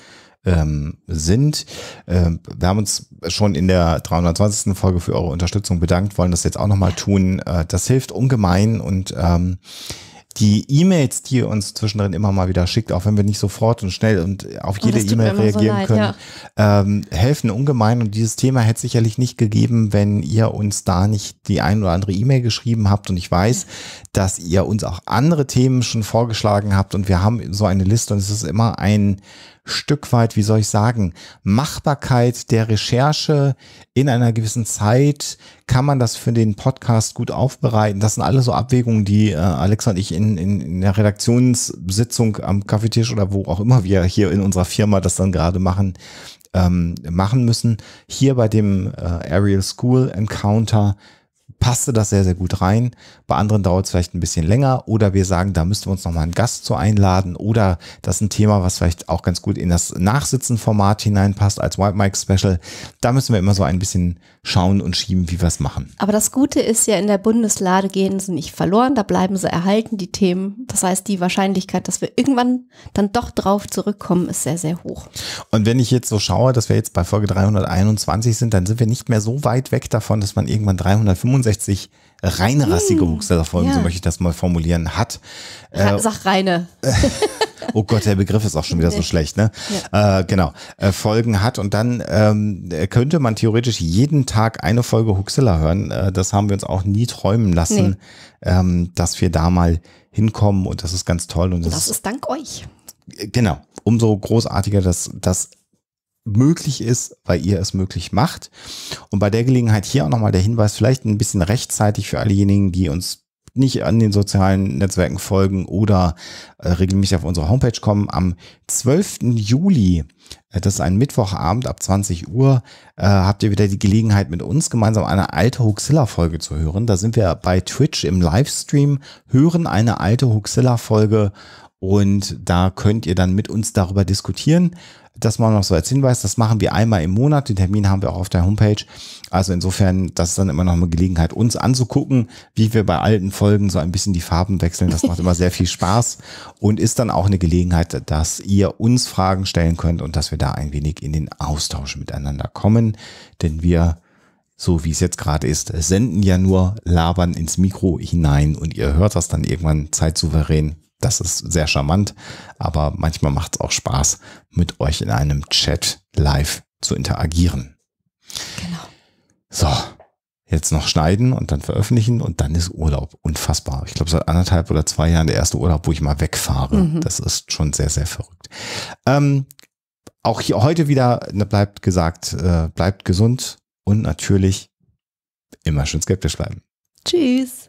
ähm, sind. Ähm, wir haben uns schon in der 320. Folge für eure Unterstützung bedankt, wollen das jetzt auch nochmal tun. Äh, das hilft ungemein und ähm, die E-Mails, die ihr uns zwischendrin immer mal wieder schickt, auch wenn wir nicht sofort und schnell und auf oh, jede E-Mail reagieren so leid, können, ja. ähm, helfen ungemein. Und dieses Thema hätte sicherlich nicht gegeben, wenn ihr uns da nicht die ein oder andere E-Mail geschrieben habt. Und ich weiß, dass ihr uns auch andere Themen schon vorgeschlagen habt. Und wir haben so eine Liste und es ist immer ein Stück weit, wie soll ich sagen, Machbarkeit der Recherche in einer gewissen Zeit? Kann man das für den Podcast gut aufbereiten? Das sind alle so Abwägungen, die äh, Alex und ich in, in, in der Redaktionssitzung am Kaffeetisch oder wo auch immer wir hier in unserer Firma das dann gerade machen, ähm, machen müssen. Hier bei dem äh, Aerial School Encounter passte das sehr, sehr gut rein. Bei anderen dauert es vielleicht ein bisschen länger oder wir sagen, da müssten wir uns nochmal einen Gast zu einladen oder das ist ein Thema, was vielleicht auch ganz gut in das Nachsitzen-Format hineinpasst als White Mike Special. Da müssen wir immer so ein bisschen schauen und schieben, wie wir es machen. Aber das Gute ist ja, in der Bundeslade gehen sie nicht verloren, da bleiben sie erhalten, die Themen. Das heißt, die Wahrscheinlichkeit, dass wir irgendwann dann doch drauf zurückkommen, ist sehr, sehr hoch. Und wenn ich jetzt so schaue, dass wir jetzt bei Folge 321 sind, dann sind wir nicht mehr so weit weg davon, dass man irgendwann 365 365 Reinrassige-Rucksack-Folgen, hm. so möchte ich das mal formulieren, hat. Äh, Sag reine. oh Gott, der Begriff ist auch schon wieder so schlecht, ne? Ja. Äh, genau. Äh, Folgen hat und dann ähm, könnte man theoretisch jeden Tag eine Folge Huxilla hören. Äh, das haben wir uns auch nie träumen lassen, nee. ähm, dass wir da mal hinkommen und das ist ganz toll. Und das, das ist dank euch. Genau. Umso großartiger, dass das möglich ist, weil ihr es möglich macht. Und bei der Gelegenheit hier auch nochmal der Hinweis, vielleicht ein bisschen rechtzeitig für allejenigen, die uns nicht an den sozialen Netzwerken folgen oder äh, regelmäßig auf unsere Homepage kommen. Am 12. Juli, äh, das ist ein Mittwochabend ab 20 Uhr, äh, habt ihr wieder die Gelegenheit, mit uns gemeinsam eine alte Huxilla-Folge zu hören. Da sind wir bei Twitch im Livestream, hören eine alte Huxilla-Folge und da könnt ihr dann mit uns darüber diskutieren das mal noch so als Hinweis, das machen wir einmal im Monat. Den Termin haben wir auch auf der Homepage. Also insofern, das ist dann immer noch eine Gelegenheit, uns anzugucken, wie wir bei alten Folgen so ein bisschen die Farben wechseln. Das macht immer sehr viel Spaß und ist dann auch eine Gelegenheit, dass ihr uns Fragen stellen könnt und dass wir da ein wenig in den Austausch miteinander kommen. Denn wir, so wie es jetzt gerade ist, senden ja nur labern ins Mikro hinein und ihr hört das dann irgendwann zeitsouverän das ist sehr charmant, aber manchmal macht es auch Spaß, mit euch in einem Chat live zu interagieren. Genau. So, jetzt noch schneiden und dann veröffentlichen und dann ist Urlaub. Unfassbar. Ich glaube, seit anderthalb oder zwei Jahren der erste Urlaub, wo ich mal wegfahre. Mhm. Das ist schon sehr, sehr verrückt. Ähm, auch hier, heute wieder, ne, bleibt gesagt, äh, bleibt gesund und natürlich immer schön skeptisch bleiben. Tschüss.